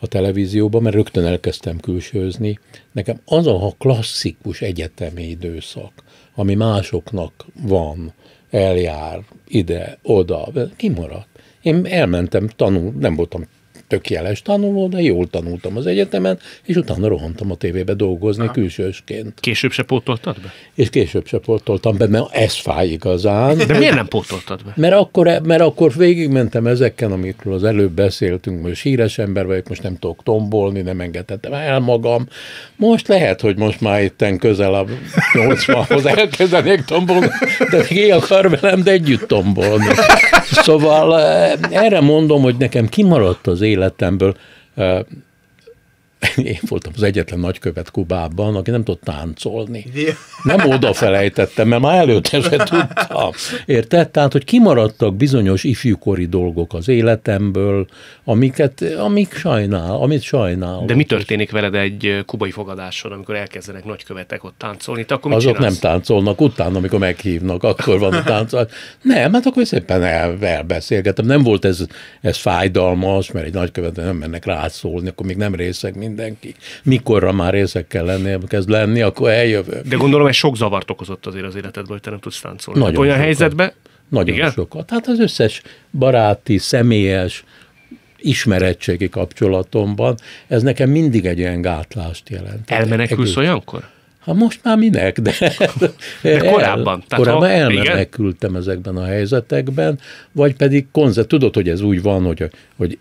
S2: a televízióba, mert rögtön elkezdtem külsőzni, nekem az a klasszikus egyetemi időszak, ami másoknak van, eljár ide, oda, kimaradt. Én elmentem tanul, nem voltam tök jeles tanuló, de jól tanultam az egyetemen, és utána rohantam a tévébe dolgozni Aha. külsősként. Később se pótoltad be? És később se pótoltam be, mert ez fáj igazán. De miért nem pótoltad be? Mert akkor, mert akkor végigmentem ezeken, amikről az előbb beszéltünk, most híres ember vagyok, most nem tudok tombolni, nem engedhetem el magam. Most lehet, hogy most már itten közel a 80-hoz elkezdenék tombolni, de ki akar velem, de együtt tombolni. Szóval eh, erre mondom, hogy nekem kimaradt az élet életemből én voltam az egyetlen nagykövet Kubában, aki nem tudott táncolni. Nem odafelejtettem, mert már előtte se tudtam. Érted? Tehát, hogy kimaradtak bizonyos ifjúkori dolgok az életemből, amiket, amik sajnál, amit sajnál. De mi történik
S1: veled egy kubai fogadáson, amikor elkezdenek nagykövetek ott táncolni? Te akkor Azok csinálsz? nem
S2: táncolnak, utána, amikor meghívnak, akkor van a táncolás. Nem, hát akkor szépen el, elbeszélgetem. Nem volt ez, ez fájdalmas, mert egy nagykövet nem mennek rászólni, akkor még nem részeg, mint mindenki. Mikorra már ezekkel lenni, kezd lenni, akkor eljövök. De gondolom, ez sok zavart okozott azért az életedben, hogy te nem tudsz táncolni. Nagyon hát olyan sokat. helyzetben? Nagyon igen? sokat. Hát az összes baráti, személyes, ismerettségi kapcsolatomban, ez nekem mindig egy ilyen gátlást jelent. Hát Elmenekülsz Egész. olyankor? Hát most már minek, de, de korábban. El, tehát korábban ha, elmenekültem igen. ezekben a helyzetekben, vagy pedig konzert. Tudod, hogy ez úgy van, hogy, hogy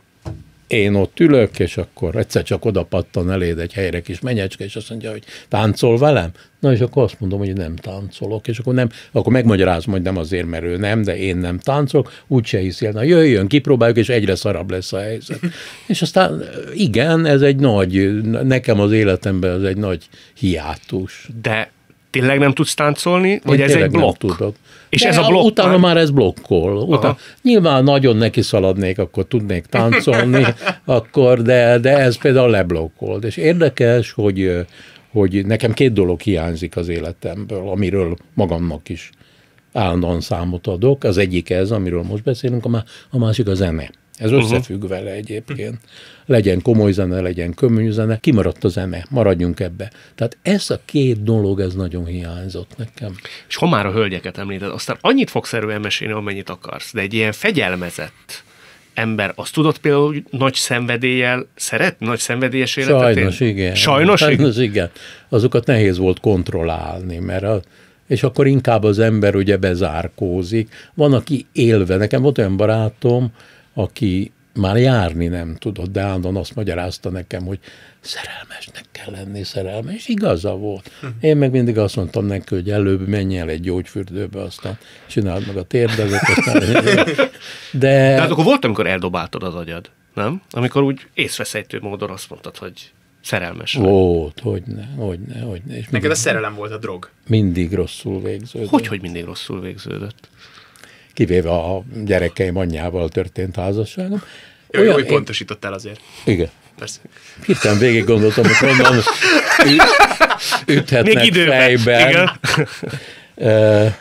S2: én ott ülök, és akkor egyszer csak oda pattan eléd egy helyre kis menyecske, és azt mondja, hogy táncol velem? Na, és akkor azt mondom, hogy nem táncolok, és akkor nem, akkor megmagyarázom, hogy nem azért, mert ő nem, de én nem táncolok, úgyse hiszél, na jöjjön, kipróbáljuk, és egyre szarabb lesz a helyzet. és aztán igen, ez egy nagy, nekem az életemben ez egy nagy hiátus. De tényleg nem tudsz táncolni, Én vagy ez egy blokk? tudok. És De ez a blokk? Utána már, ez blokkol. Utána, nyilván nagyon neki szaladnék, akkor tudnék táncolni, akkor, de, de ez például leblokkolt. És érdekes, hogy, hogy nekem két dolog hiányzik az életemből, amiről magamnak is állandóan számot adok. Az egyik ez, amiről most beszélünk, a, a másik a zene. Ez uh-huh. összefügg uh-huh. vele egyébként. Legyen komoly zene, legyen kömű zene, kimaradt a zene, maradjunk ebbe. Tehát ez a két dolog, ez nagyon hiányzott nekem.
S1: És ha már a hölgyeket említed, aztán annyit fogsz erről mesélni, amennyit akarsz, de egy ilyen fegyelmezett ember, azt tudod például, hogy nagy szenvedéllyel szeret, nagy szenvedélyes életet? Sajnos, én... igen. Sajnos, Sajnos igen.
S2: igen. Azokat nehéz volt kontrollálni, mert a, és akkor inkább az ember ugye bezárkózik. Van, aki élve. Nekem volt olyan barátom, aki már járni nem tudott, de állandóan azt magyarázta nekem, hogy szerelmesnek kell lenni, szerelmes, és igaza volt. Mhm. Én meg mindig azt mondtam neki, hogy előbb menj el egy gyógyfürdőbe, aztán csináld meg a térdezet, aztán... De... de hát akkor
S1: volt, amikor eldobáltad az agyad, nem? Amikor úgy észveszejtő módon azt mondtad, hogy
S2: szerelmes. Volt, hogy ne, hogy
S3: És Neked mindig, a szerelem volt a drog.
S2: Mindig rosszul végződött. Hogy, hogy mindig rosszul végződött? kivéve a gyerekeim anyjával történt házasságom.
S3: Olyan, Jó, hogy pontosítottál azért.
S2: Igen. Persze. Hirtelen végig gondoltam, hogy honnan üthetnek Még időben. fejben. Igen.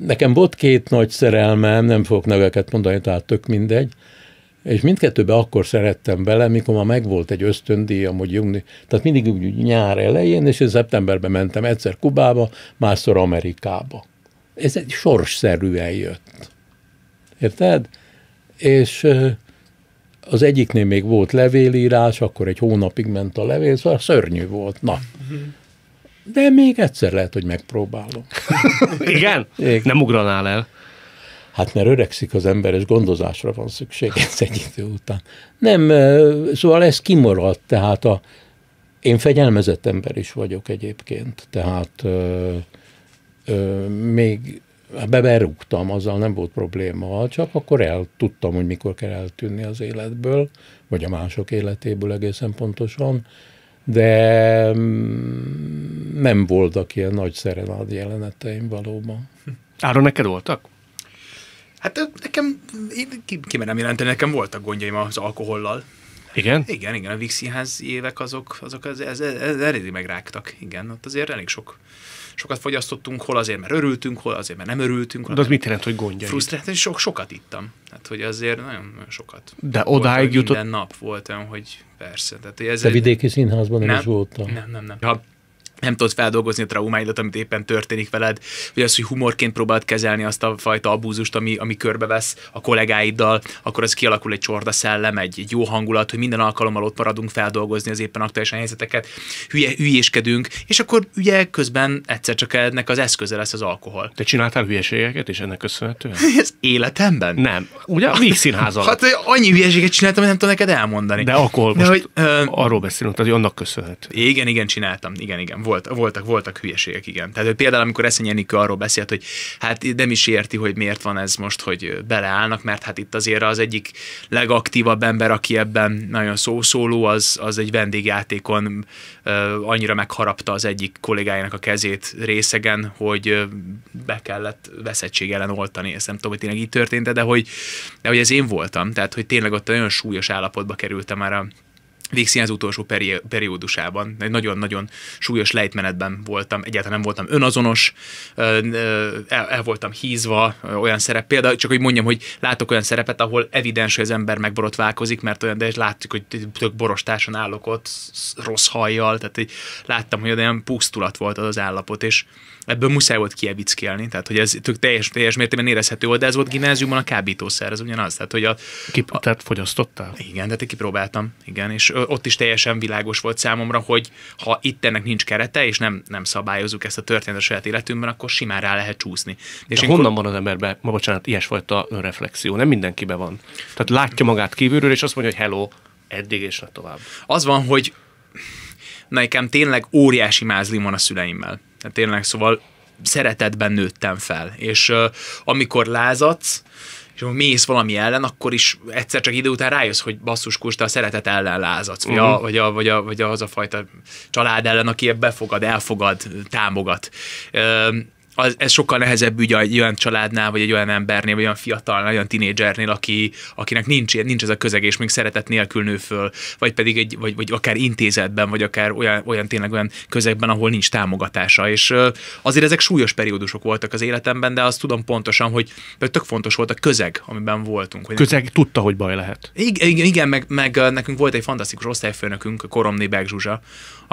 S2: Nekem volt két nagy szerelmem, nem fogok neveket mondani, tehát tök mindegy, és mindkettőbe akkor szerettem bele, mikor már megvolt egy ösztöndíjam, hogy jungni, tehát mindig úgy nyár elején, és én szeptemberben mentem egyszer Kubába, másszor Amerikába. Ez egy sorsszerűen jött. Érted? És az egyiknél még volt levélírás, akkor egy hónapig ment a levél, szóval szörnyű volt. Na. De még egyszer lehet, hogy megpróbálom. Igen? Ég. Nem ugranál el? Hát mert öregszik az ember, és gondozásra van szükség egy idő után. Nem, szóval ez kimaradt, tehát a, én fegyelmezett ember is vagyok egyébként, tehát ö, még beberúgtam, azzal nem volt probléma, csak akkor el tudtam, hogy mikor kell eltűnni az életből, vagy a mások életéből egészen pontosan, de mm, nem voltak ilyen nagy szerenád jeleneteim valóban. Áron, neked voltak?
S1: Hát nekem, én
S3: kimerem jelenteni, nekem voltak gondjaim az alkohollal. Igen? Igen, igen, a Vixi évek azok, azok az, ez, ez, ez eléggé megrágtak, igen, ott azért elég sok sokat fogyasztottunk, hol azért, mert örültünk, hol azért, mert nem örültünk. De az mit jelent, hogy gondja? Frusztrált, és sok, sokat ittam. Hát, hogy azért nagyon, nagyon sokat. De odáig jutott? Minden nap voltam, hogy persze. Tehát, ez vidéki egy... vidéki színházban nem, is voltam. Nem, nem, nem. Ha nem tudod feldolgozni a traumáidat, amit éppen történik veled, vagy az, hogy humorként próbáld kezelni azt a fajta abúzust, ami, ami körbevesz a kollégáiddal, akkor az kialakul egy csorda szellem, egy, egy jó hangulat, hogy minden alkalommal ott maradunk feldolgozni az éppen aktuális helyzeteket, hülye, hülyéskedünk, és akkor ugye közben egyszer csak ennek az eszköze lesz az alkohol. Te csináltál hülyeségeket, és ennek köszönhetően? Ez életemben? Nem. Ugye a Víg színház Hát annyi hülyeséget csináltam, hogy nem tudom neked elmondani. De
S1: akkor most De, hogy, arról beszélünk, hogy annak köszönhető.
S3: Igen, igen, csináltam. Igen, igen. Volt volt, voltak, voltak hülyeségek, igen. Tehát például, amikor Eszenyi Enikő arról beszélt, hogy hát nem is érti, hogy miért van ez most, hogy beleállnak, mert hát itt azért az egyik legaktívabb ember, aki ebben nagyon szószóló, az, az egy vendégjátékon annyira megharapta az egyik kollégájának a kezét részegen, hogy be kellett veszettség ellen oltani. Ezt nem tudom, hogy tényleg így történt, de hogy, de hogy ez én voltam. Tehát, hogy tényleg ott olyan súlyos állapotba kerültem már a végszínház utolsó periódusában. Egy nagyon-nagyon súlyos lejtmenetben voltam, egyáltalán nem voltam önazonos, el, el voltam hízva olyan szerep. Például csak hogy mondjam, hogy látok olyan szerepet, ahol evidens, hogy az ember megborotválkozik, mert olyan, de látjuk, hogy tök borostáson állok ott, rossz hajjal, tehát így láttam, hogy olyan pusztulat volt az az állapot, és ebből muszáj volt kievickelni, tehát hogy ez tök teljes, teljes mértékben érezhető volt, de ez volt gimnáziumban a kábítószer, ez ugyanaz. Tehát, hogy a, Kip, a,
S1: tehát fogyasztottál? Igen,
S3: tehát kipróbáltam, igen, és ott is teljesen világos volt számomra, hogy ha itt ennek nincs kerete, és nem, nem szabályozunk ezt a történet a saját életünkben, akkor simán rá lehet csúszni. És De honnan van az emberben, ma bocsánat, ilyesfajta önreflexió? Nem mindenkiben van. Tehát látja magát kívülről, és azt mondja, hogy hello, eddig és ne tovább. Az van, hogy nekem tényleg óriási mázlim van a szüleimmel. Tehát tényleg, szóval szeretetben nőttem fel. És uh, amikor lázadsz, és ha mész valami ellen, akkor is egyszer csak idő után rájössz, hogy basszus kurs, te a szeretet ellen lázadsz, uh-huh. vagy, a, vagy, a, vagy az a fajta család ellen, aki befogad, elfogad, támogat. Üm, az, ez sokkal nehezebb ügy egy olyan családnál, vagy egy olyan embernél, vagy olyan fiatalnál, olyan tinédzsernél, aki, akinek nincs, nincs ez a közeg, és még szeretet nélkül nő föl, vagy pedig egy, vagy, vagy akár intézetben, vagy akár olyan, olyan tényleg olyan közegben, ahol nincs támogatása. És azért ezek súlyos periódusok voltak az életemben, de azt tudom pontosan, hogy tök fontos volt a közeg, amiben voltunk. Hogy közeg nem...
S1: tudta, hogy baj lehet.
S3: Igen, igen meg, meg, nekünk volt egy fantasztikus osztályfőnökünk, Koromné Beg Zsuzsa,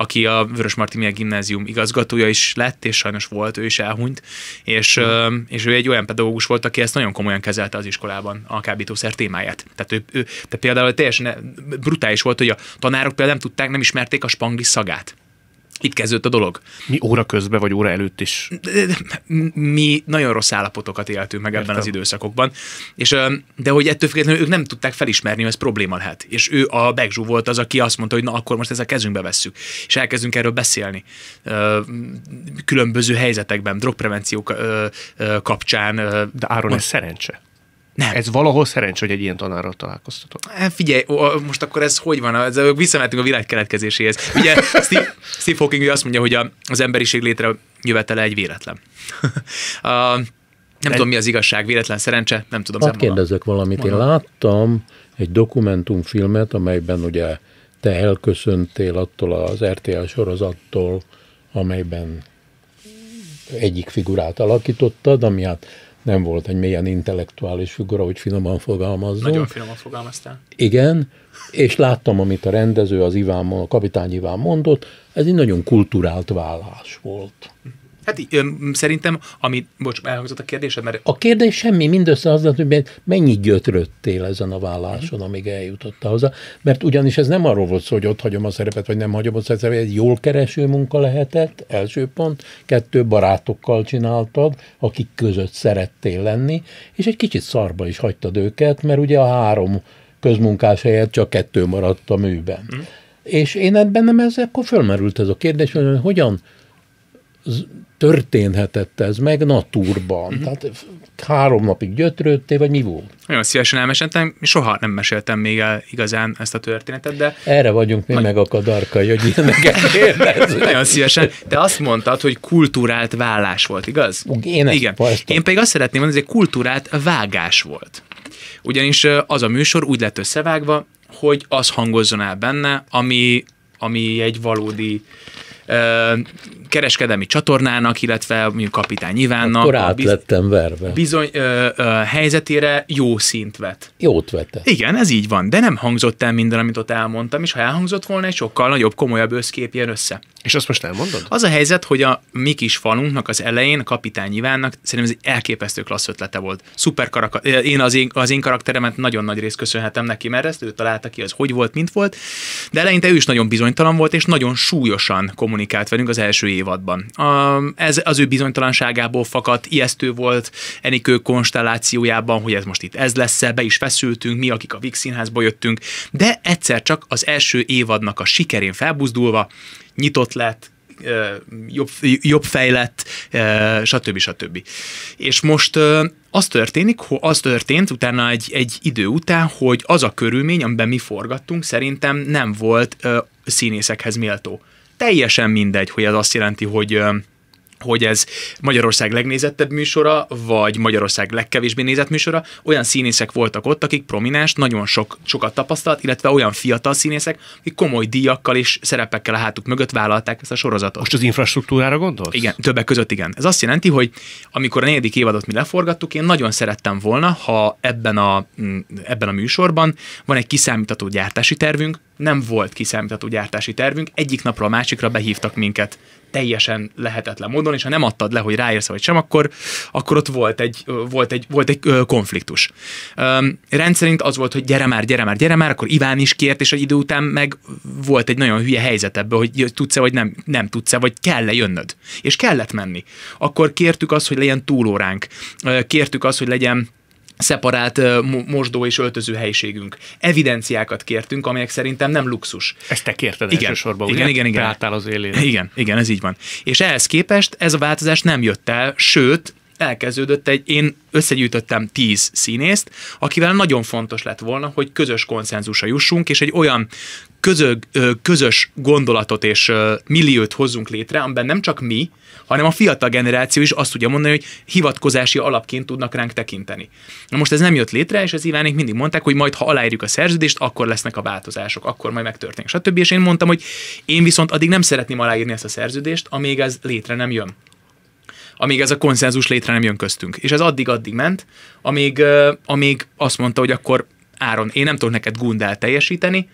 S3: aki a Vörös Martimia Gimnázium igazgatója is lett, és sajnos volt, ő is elhunyt, és, mm. és ő egy olyan pedagógus volt, aki ezt nagyon komolyan kezelte az iskolában, a kábítószer témáját. Tehát ő, ő tehát például teljesen brutális volt, hogy a tanárok például nem tudták, nem ismerték a spangli szagát itt kezdődött a dolog. Mi óra közben vagy óra előtt is? Mi nagyon rossz állapotokat éltünk meg Értem. ebben az időszakokban, és de hogy ettől függetlenül ők nem tudták felismerni, hogy ez probléma lehet. És ő a Begzsú volt az, aki azt mondta, hogy na akkor most ezt a kezünkbe vesszük, és elkezdünk erről beszélni. Különböző helyzetekben, drogprevenció kapcsán. De Áron, ez szerencse. Nem. Ez
S1: valahol szerencs, hogy egy ilyen tanárral találkoztatok.
S3: Hát figyelj, ó, most akkor ez hogy van? Ez, visszamentünk a világ keletkezéséhez. Ugye Steve, Steve Hawking azt mondja, hogy a, az emberiség létre jövetele egy véletlen. a, nem De tudom, mi az igazság, véletlen szerencse, nem tudom. Hát
S2: kérdezek valamit. Mondom. Én láttam egy dokumentumfilmet, amelyben ugye te elköszöntél attól az RTL sorozattól, amelyben egyik figurát alakítottad, ami hát nem volt egy mélyen intellektuális figura, hogy finoman fogalmazom. Nagyon
S3: finoman fogalmaztál.
S2: Igen, és láttam, amit a rendező, az Iván, a kapitány Iván mondott, ez egy nagyon kulturált vállás volt. Hm. Hát
S3: öm, szerintem, ami, bocs, elhangzott a kérdésed, mert...
S2: A kérdés semmi, mindössze az, hogy mennyi gyötröttél ezen a válláson, mhm. amíg eljutottál, hozzá, mert ugyanis ez nem arról volt szó, hogy ott hagyom a szerepet, vagy nem hagyom a szerepet, egy jól kereső munka lehetett, első pont, kettő barátokkal csináltad, akik között szerettél lenni, és egy kicsit szarba is hagytad őket, mert ugye a három közmunkás helyett csak kettő maradt a műben. Mm. És én ebben nem ez, akkor fölmerült ez a kérdés, hogy hogyan történhetett ez meg natúrban? Uh-huh. Tehát három napig gyötrődtél, vagy mi volt? Nagyon
S3: szívesen elmeséltem, soha nem meséltem még el igazán ezt a történetet, de...
S2: Erre vagyunk mi Nagy... meg a kadarkai, hogy ilyeneket
S3: kérdezünk. Nagyon szívesen. Te azt mondtad, hogy kultúrált vállás volt, igaz? Én Igen. Pajztam. Én pedig azt szeretném mondani, hogy egy kultúrált vágás volt. Ugyanis az a műsor úgy lett összevágva, hogy az hangozzon el benne, ami, ami egy valódi kereskedelmi csatornának, illetve mondjuk kapitány Ivánnak. Akkor át
S2: lettem verve.
S3: Bizony ö, ö, helyzetére jó szint vet. Jót vette. Igen, ez így van, de nem hangzott el minden, amit ott elmondtam, és ha elhangzott volna, egy sokkal nagyobb, komolyabb összkép jön össze. És azt most elmondod? Az a helyzet, hogy a mi kis falunknak az elején, a kapitány Ivánnak szerintem ez egy elképesztő klassz ötlete volt. Szuper karak- eh, én az, én az én karakteremet nagyon nagy részt köszönhetem neki, mert ezt ő találta ki, az hogy volt, mint volt. De eleinte ő is nagyon bizonytalan volt, és nagyon súlyosan kommunikált velünk az első évadban. A, ez az ő bizonytalanságából fakadt, ijesztő volt Enikő konstellációjában, hogy ez most itt ez lesz be is feszültünk, mi, akik a Vix jöttünk, de egyszer csak az első évadnak a sikerén felbuzdulva nyitott lett, jobb, jobb fejlett, stb. stb. És most az történik, az történt utána egy, egy idő után, hogy az a körülmény, amiben mi forgattunk, szerintem nem volt színészekhez méltó. Teljesen mindegy, hogy ez azt jelenti, hogy hogy ez Magyarország legnézettebb műsora, vagy Magyarország legkevésbé nézett műsora, olyan színészek voltak ott, akik prominens, nagyon sok, sokat tapasztalt, illetve olyan fiatal színészek, akik komoly díjakkal és szerepekkel a hátuk mögött vállalták ezt a sorozatot. Most az infrastruktúrára gondolsz? Igen, többek között igen. Ez azt jelenti, hogy amikor a negyedik évadot mi leforgattuk, én nagyon szerettem volna, ha ebben a, ebben a műsorban van egy kiszámítható gyártási tervünk, nem volt kiszámítható gyártási tervünk, egyik napról a másikra behívtak minket teljesen lehetetlen módon, és ha nem adtad le, hogy ráérsz vagy sem, akkor, akkor ott volt egy, volt egy, volt egy konfliktus. Üm, rendszerint az volt, hogy gyere már, gyere már, gyere már, akkor Iván is kért, és egy idő után meg volt egy nagyon hülye helyzet ebbe, hogy tudsz-e vagy nem, nem tudsz-e, vagy kell-e jönnöd. És kellett menni. Akkor kértük azt, hogy legyen túlóránk. Kértük azt, hogy legyen szeparált mosdó és öltöző helyiségünk. Evidenciákat kértünk, amelyek szerintem nem luxus. Ezt te kérted igen, elsősorban, igen, ugye? Igen, igen, igen. az élére. Igen, igen, ez így van. És ehhez képest ez a változás nem jött el, sőt, elkezdődött egy, én összegyűjtöttem tíz színészt, akivel nagyon fontos lett volna, hogy közös konszenzusra jussunk, és egy olyan közög, közös gondolatot és milliót hozzunk létre, amiben nem csak mi, hanem a fiatal generáció is azt tudja mondani, hogy hivatkozási alapként tudnak ránk tekinteni. Na most ez nem jött létre, és az Ivánék mindig mondták, hogy majd ha aláírjuk a szerződést, akkor lesznek a változások, akkor majd megtörténik, stb. És én mondtam, hogy én viszont addig nem szeretném aláírni ezt a szerződést, amíg ez létre nem jön amíg ez a konszenzus létre nem jön köztünk. És ez addig-addig ment, amíg, amíg azt mondta, hogy akkor Áron, én nem tudok neked gundelt teljesíteni,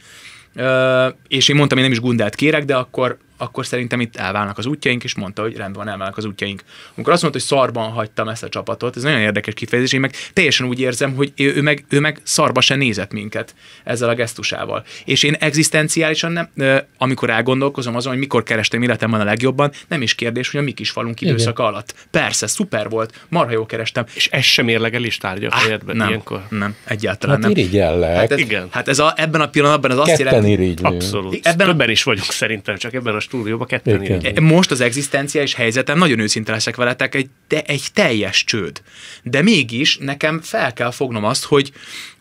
S3: és én mondtam, hogy nem is Gundelt kérek, de akkor akkor szerintem itt elválnak az útjaink, és mondta, hogy rendben van, elválnak az útjaink. Amikor azt mondta, hogy szarban hagytam ezt a csapatot, ez nagyon érdekes kifejezés, én meg teljesen úgy érzem, hogy ő, ő, meg, ő meg szarba se nézett minket ezzel a gesztusával. És én egzisztenciálisan nem, amikor elgondolkozom azon, hogy mikor kerestem életemben a legjobban, nem is kérdés, hogy a mi kis falunk időszaka Igen. alatt. Persze, szuper volt, marha jó kerestem. És ez sem érlegelés tárgya ah, fejedben nem, ilyenkor? Nem, egyáltalán hát nem.
S2: Irigyellek. Hát, ez, Igen.
S3: hát ez a, ebben a pillanatban az azt jelenti. Abszolút. Ebben, is vagyunk szerintem, csak ebben a stúdióba ketten Most az egzisztenciális helyzetem, nagyon őszinte leszek veletek, egy, de egy teljes csőd. De mégis nekem fel kell fognom azt, hogy,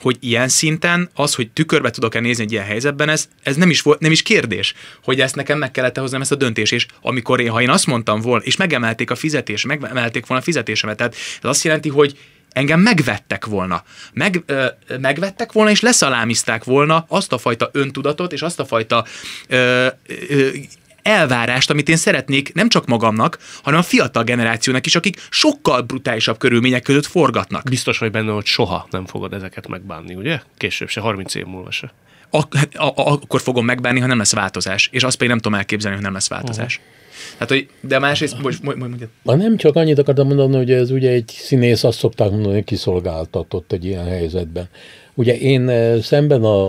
S3: hogy ilyen szinten az, hogy tükörbe tudok-e nézni egy ilyen helyzetben, ez, ez nem, is volt, nem is kérdés, hogy ezt nekem meg kellett hoznom ezt a döntés, és amikor én, ha én azt mondtam volna, és megemelték a fizetés, megemelték volna a fizetésemet, tehát ez azt jelenti, hogy engem megvettek volna. Meg, ö, megvettek volna, és leszalámizták volna azt a fajta öntudatot, és azt a fajta ö, ö, elvárást, amit én szeretnék nem csak magamnak, hanem a fiatal generációnak is, akik sokkal brutálisabb körülmények között forgatnak. Biztos vagy benne, hogy soha nem fogod ezeket megbánni, ugye? Később se, 30 év múlva se. Ak- hát, a- a- akkor fogom megbánni, ha nem lesz változás. És azt pedig nem tudom elképzelni, hogy nem lesz változás. Uh-huh. Hát, hogy, de másrészt, bocs, majd mondjad.
S2: Ma nem csak annyit akartam mondani, hogy ez ugye egy színész, azt szokták mondani, hogy kiszolgáltatott egy ilyen helyzetben. Ugye én eh, szemben a,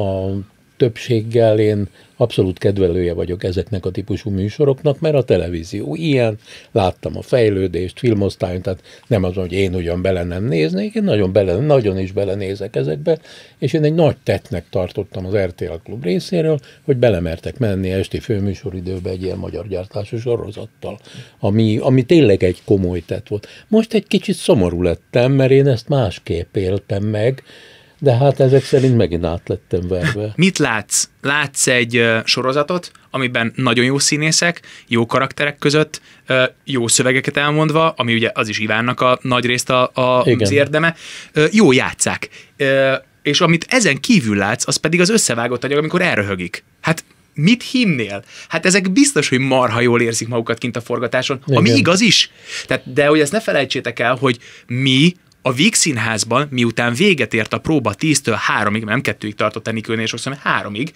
S2: a többséggel én abszolút kedvelője vagyok ezeknek a típusú műsoroknak, mert a televízió ilyen, láttam a fejlődést, filmosztályon, tehát nem az, hogy én ugyan bele nem néznék, én nagyon, bele, nagyon is belenézek ezekbe, és én egy nagy tettnek tartottam az RTL klub részéről, hogy belemertek menni esti főműsoridőbe egy ilyen magyar gyártású sorozattal, ami, ami tényleg egy komoly tett volt. Most egy kicsit szomorú lettem, mert én ezt másképp éltem meg, de hát ezek szerint megint át lettem verve.
S3: Mit látsz? Látsz egy sorozatot, amiben nagyon jó színészek, jó karakterek között, jó szövegeket elmondva, ami ugye az is Ivánnak a nagy részt a, a, az érdeme, jó játszák. És amit ezen kívül látsz, az pedig az összevágott anyag, amikor elröhögik. Hát mit hinnél? Hát ezek biztos, hogy marha jól érzik magukat kint a forgatáson, Igen. ami igaz is. Tehát, de hogy ezt ne felejtsétek el, hogy mi a Víg Színházban, miután véget ért a próba 10-től 3-ig, nem 2-ig tartott Enikőnél sokszor, hanem 3-ig,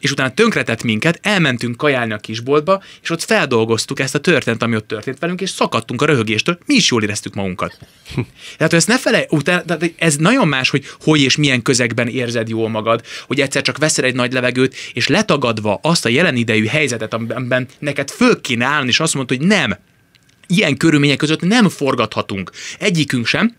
S3: és utána tönkretett minket, elmentünk kajálni a kisboltba, és ott feldolgoztuk ezt a történet, ami ott történt velünk, és szakadtunk a röhögéstől, mi is jól éreztük magunkat. tehát ezt ne fele, utána, ez nagyon más, hogy hogy és milyen közegben érzed jól magad, hogy egyszer csak veszel egy nagy levegőt, és letagadva azt a jelen idejű helyzetet, amiben neked föl kéne állni, és azt mondta, hogy nem, ilyen körülmények között nem forgathatunk. Egyikünk sem,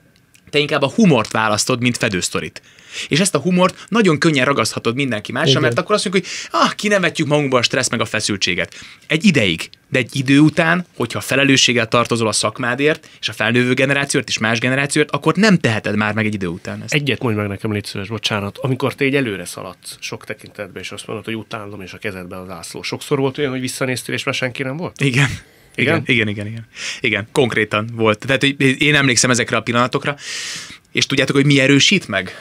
S3: te inkább a humort választod, mint fedősztorit. És ezt a humort nagyon könnyen ragaszthatod mindenki másra, Igen. mert akkor azt mondjuk, hogy ah, kinevetjük magunkba a stressz meg a feszültséget. Egy ideig, de egy idő után, hogyha felelősséggel tartozol a szakmádért, és a felnővő generációért, és más generációért, akkor nem teheted már meg egy idő után ezt. Egyet mondj
S1: meg nekem, légy szíves, bocsánat. Amikor te egy előre szaladsz sok tekintetben, és azt mondod, hogy utánlom és a kezedben
S3: az ászló. Sokszor volt olyan, hogy visszanéztél, és már senki nem volt? Igen. Igen? igen, igen, igen, igen. Konkrétan volt. Tehát én emlékszem ezekre a pillanatokra, és tudjátok, hogy mi erősít meg?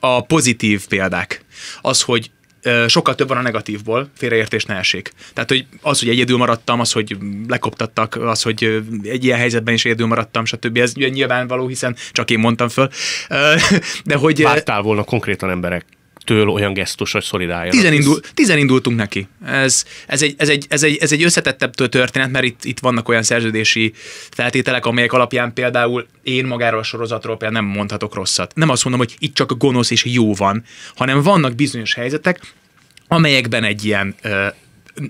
S3: A pozitív példák. Az, hogy sokkal több van a negatívból, félreértés ne essék. Tehát, hogy az, hogy egyedül maradtam, az, hogy lekoptattak, az, hogy egy ilyen helyzetben is egyedül maradtam, stb. Ez nyilvánvaló, hiszen csak én mondtam föl. De hogy... Vártál volna konkrétan emberek től olyan gesztus, hogy szolidálja. Tizen, indul, tizen indultunk neki. Ez, ez, egy, ez, egy, ez, egy, ez egy összetettebb történet, mert itt, itt vannak olyan szerződési feltételek, amelyek alapján például én magáról a sorozatról például nem mondhatok rosszat. Nem azt mondom, hogy itt csak gonosz és jó van, hanem vannak bizonyos helyzetek, amelyekben egy ilyen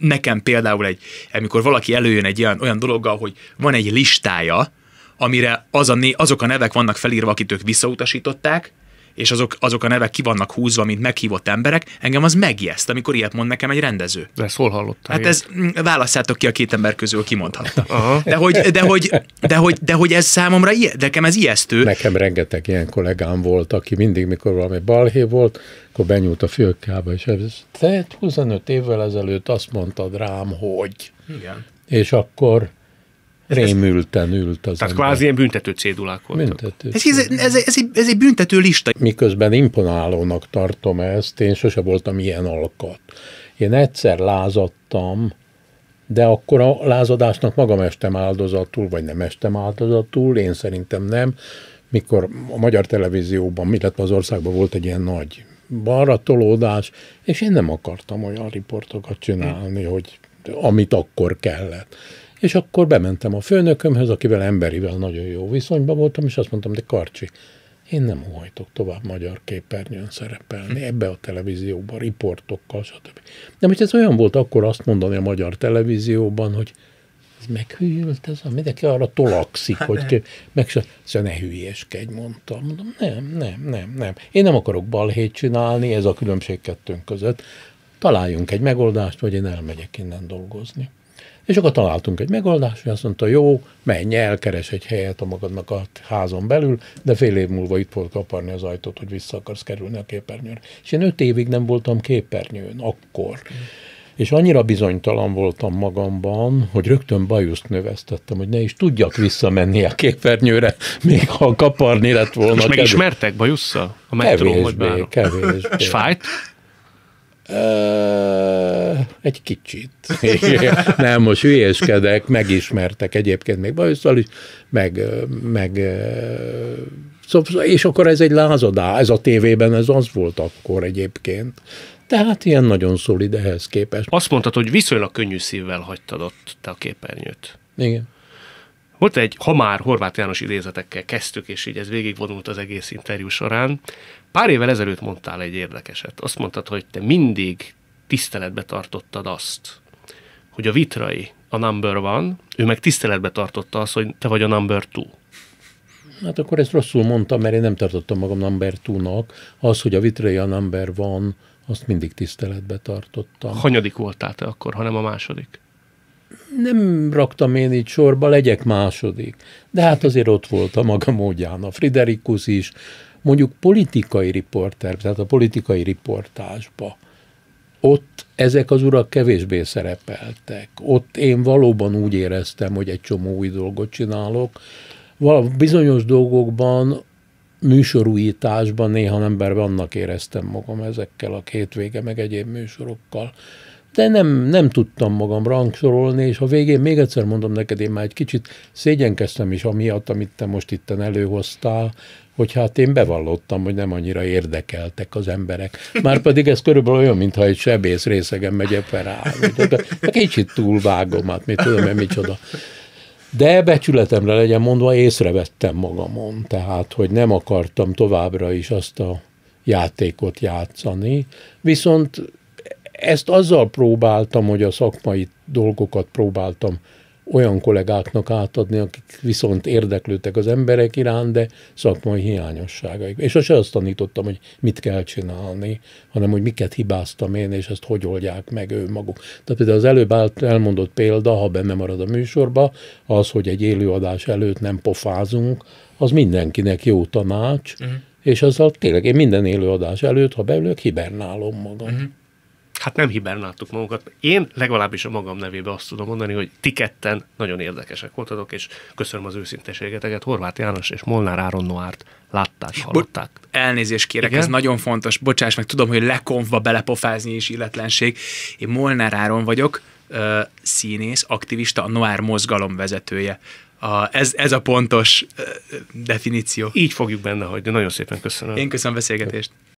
S3: nekem például egy, amikor valaki előjön egy ilyen olyan dologgal, hogy van egy listája, amire az a né, azok a nevek vannak felírva, akit ők visszautasították, és azok, azok a nevek ki vannak húzva, mint meghívott emberek, engem az megijeszt, amikor ilyet mond nekem egy rendező. De ezt hol hallottam? Hát ez, mm, válaszátok ki a két ember közül, ki mondhatta.
S2: Aha. De hogy, de, hogy,
S3: de, hogy, de hogy
S2: ez számomra, de nekem ez ijesztő. Nekem rengeteg ilyen kollégám volt, aki mindig, mikor valami balhé volt, akkor benyúlt a fülkába, és ez, te 25 évvel ezelőtt azt mondtad rám, hogy... Igen. És akkor Rémülten ült az Tehát ember. kvázi
S1: ilyen büntető cédulák voltak. Büntető ez, ez, ez, ez,
S2: egy, ez egy büntető lista. Miközben imponálónak tartom ezt, én sose voltam ilyen alkat. Én egyszer lázadtam, de akkor a lázadásnak magam estem áldozatul, vagy nem estem áldozatul, én szerintem nem, mikor a magyar televízióban, illetve az országban volt egy ilyen nagy tolódás, és én nem akartam olyan riportokat csinálni, hogy amit akkor kellett. És akkor bementem a főnökömhöz, akivel emberivel nagyon jó viszonyban voltam, és azt mondtam, de Karcsi, én nem hajtok tovább magyar képernyőn szerepelni, ebbe a televízióban, riportokkal, stb. De most ez olyan volt akkor azt mondani a magyar televízióban, hogy ez meghűlt, ez a, mindenki arra tolakszik, hát hogy ki, meg se, se szóval ne hülyeskedj, mondtam. Mondom, nem, nem, nem, nem. Én nem akarok balhét csinálni, ez a különbség kettőnk között. Találjunk egy megoldást, vagy én elmegyek innen dolgozni. És akkor találtunk egy megoldást, hogy azt mondta, jó, menj el, keres egy helyet a magadnak a házon belül, de fél év múlva itt fog kaparni az ajtót, hogy vissza akarsz kerülni a képernyőre. És én öt évig nem voltam képernyőn, akkor. És annyira bizonytalan voltam magamban, hogy rögtön bajuszt növesztettem, hogy ne is tudjak visszamenni a képernyőre, még ha kaparni lett volna. És megismertek bajusszal? A metrón kevésbé, vagy kevésbé. És fájt? Uh, egy kicsit. Nem, most hülyéskedek, megismertek egyébként még Bajusszal is, meg, meg szóval, szóval, és akkor ez egy lázadá, ez a tévében ez az volt akkor egyébként. Tehát ilyen nagyon szolid ehhez képest.
S1: Azt mondtad, hogy viszonylag könnyű szívvel hagytad ott te a képernyőt. Igen. Volt egy, ha már Horváth János idézetekkel kezdtük, és így ez végigvonult az egész interjú során, Pár évvel ezelőtt mondtál egy érdekeset. Azt mondtad, hogy te mindig tiszteletbe tartottad azt, hogy a vitrai a number van, ő meg tiszteletbe tartotta azt, hogy te vagy a number two.
S2: Hát akkor ezt rosszul mondtam, mert én nem tartottam magam number two-nak. Az, hogy a vitrai a number van, azt mindig tiszteletbe tartottam. Hanyadik voltál te akkor, hanem a második? nem raktam én így sorba, legyek második. De hát azért ott volt a maga módján a Friderikus is, mondjuk politikai riporter, tehát a politikai riportásba, ott ezek az urak kevésbé szerepeltek. Ott én valóban úgy éreztem, hogy egy csomó új dolgot csinálok. Val- bizonyos dolgokban, műsorújításban néha emberben annak éreztem magam ezekkel a hétvége meg egyéb műsorokkal. De nem, nem tudtam magam rangsorolni, és a végén még egyszer mondom neked, én már egy kicsit szégyenkeztem is amiatt, amit te most itten előhoztál, hogy hát én bevallottam, hogy nem annyira érdekeltek az emberek. Márpedig ez körülbelül olyan, mintha egy sebész részegen megy operálni. Kicsit túlvágom, hát mit tudom mert micsoda. De becsületemre legyen mondva, észrevettem magamon, tehát, hogy nem akartam továbbra is azt a játékot játszani, viszont ezt azzal próbáltam, hogy a szakmai dolgokat próbáltam olyan kollégáknak átadni, akik viszont érdeklődtek az emberek iránt, de szakmai hiányosságaik. És azt azt tanítottam, hogy mit kell csinálni, hanem hogy miket hibáztam én, és ezt hogy oldják meg ő maguk. Tehát például az előbb elmondott példa, ha benne marad a műsorba, az, hogy egy élőadás előtt nem pofázunk, az mindenkinek jó tanács, uh-huh. és azzal tényleg én minden élőadás előtt, ha beülök, hibernálom magam. Uh-huh
S1: hát nem hibernáltuk magunkat. Én legalábbis a magam nevébe azt tudom mondani, hogy ti ketten nagyon érdekesek voltatok, és
S3: köszönöm az őszinteségeteket. Horváth János és
S1: Molnár Áron Noárt látták,
S3: hallották. Bo- elnézést kérek, Igen? ez nagyon fontos. Bocsáss meg, tudom, hogy lekonva belepofázni is illetlenség. Én Molnár Áron vagyok, ö, színész, aktivista, a Noár mozgalom vezetője. A, ez, ez a pontos ö, definíció. Így fogjuk benne hagyni. Nagyon szépen köszönöm. Én köszönöm a
S1: beszélgetést.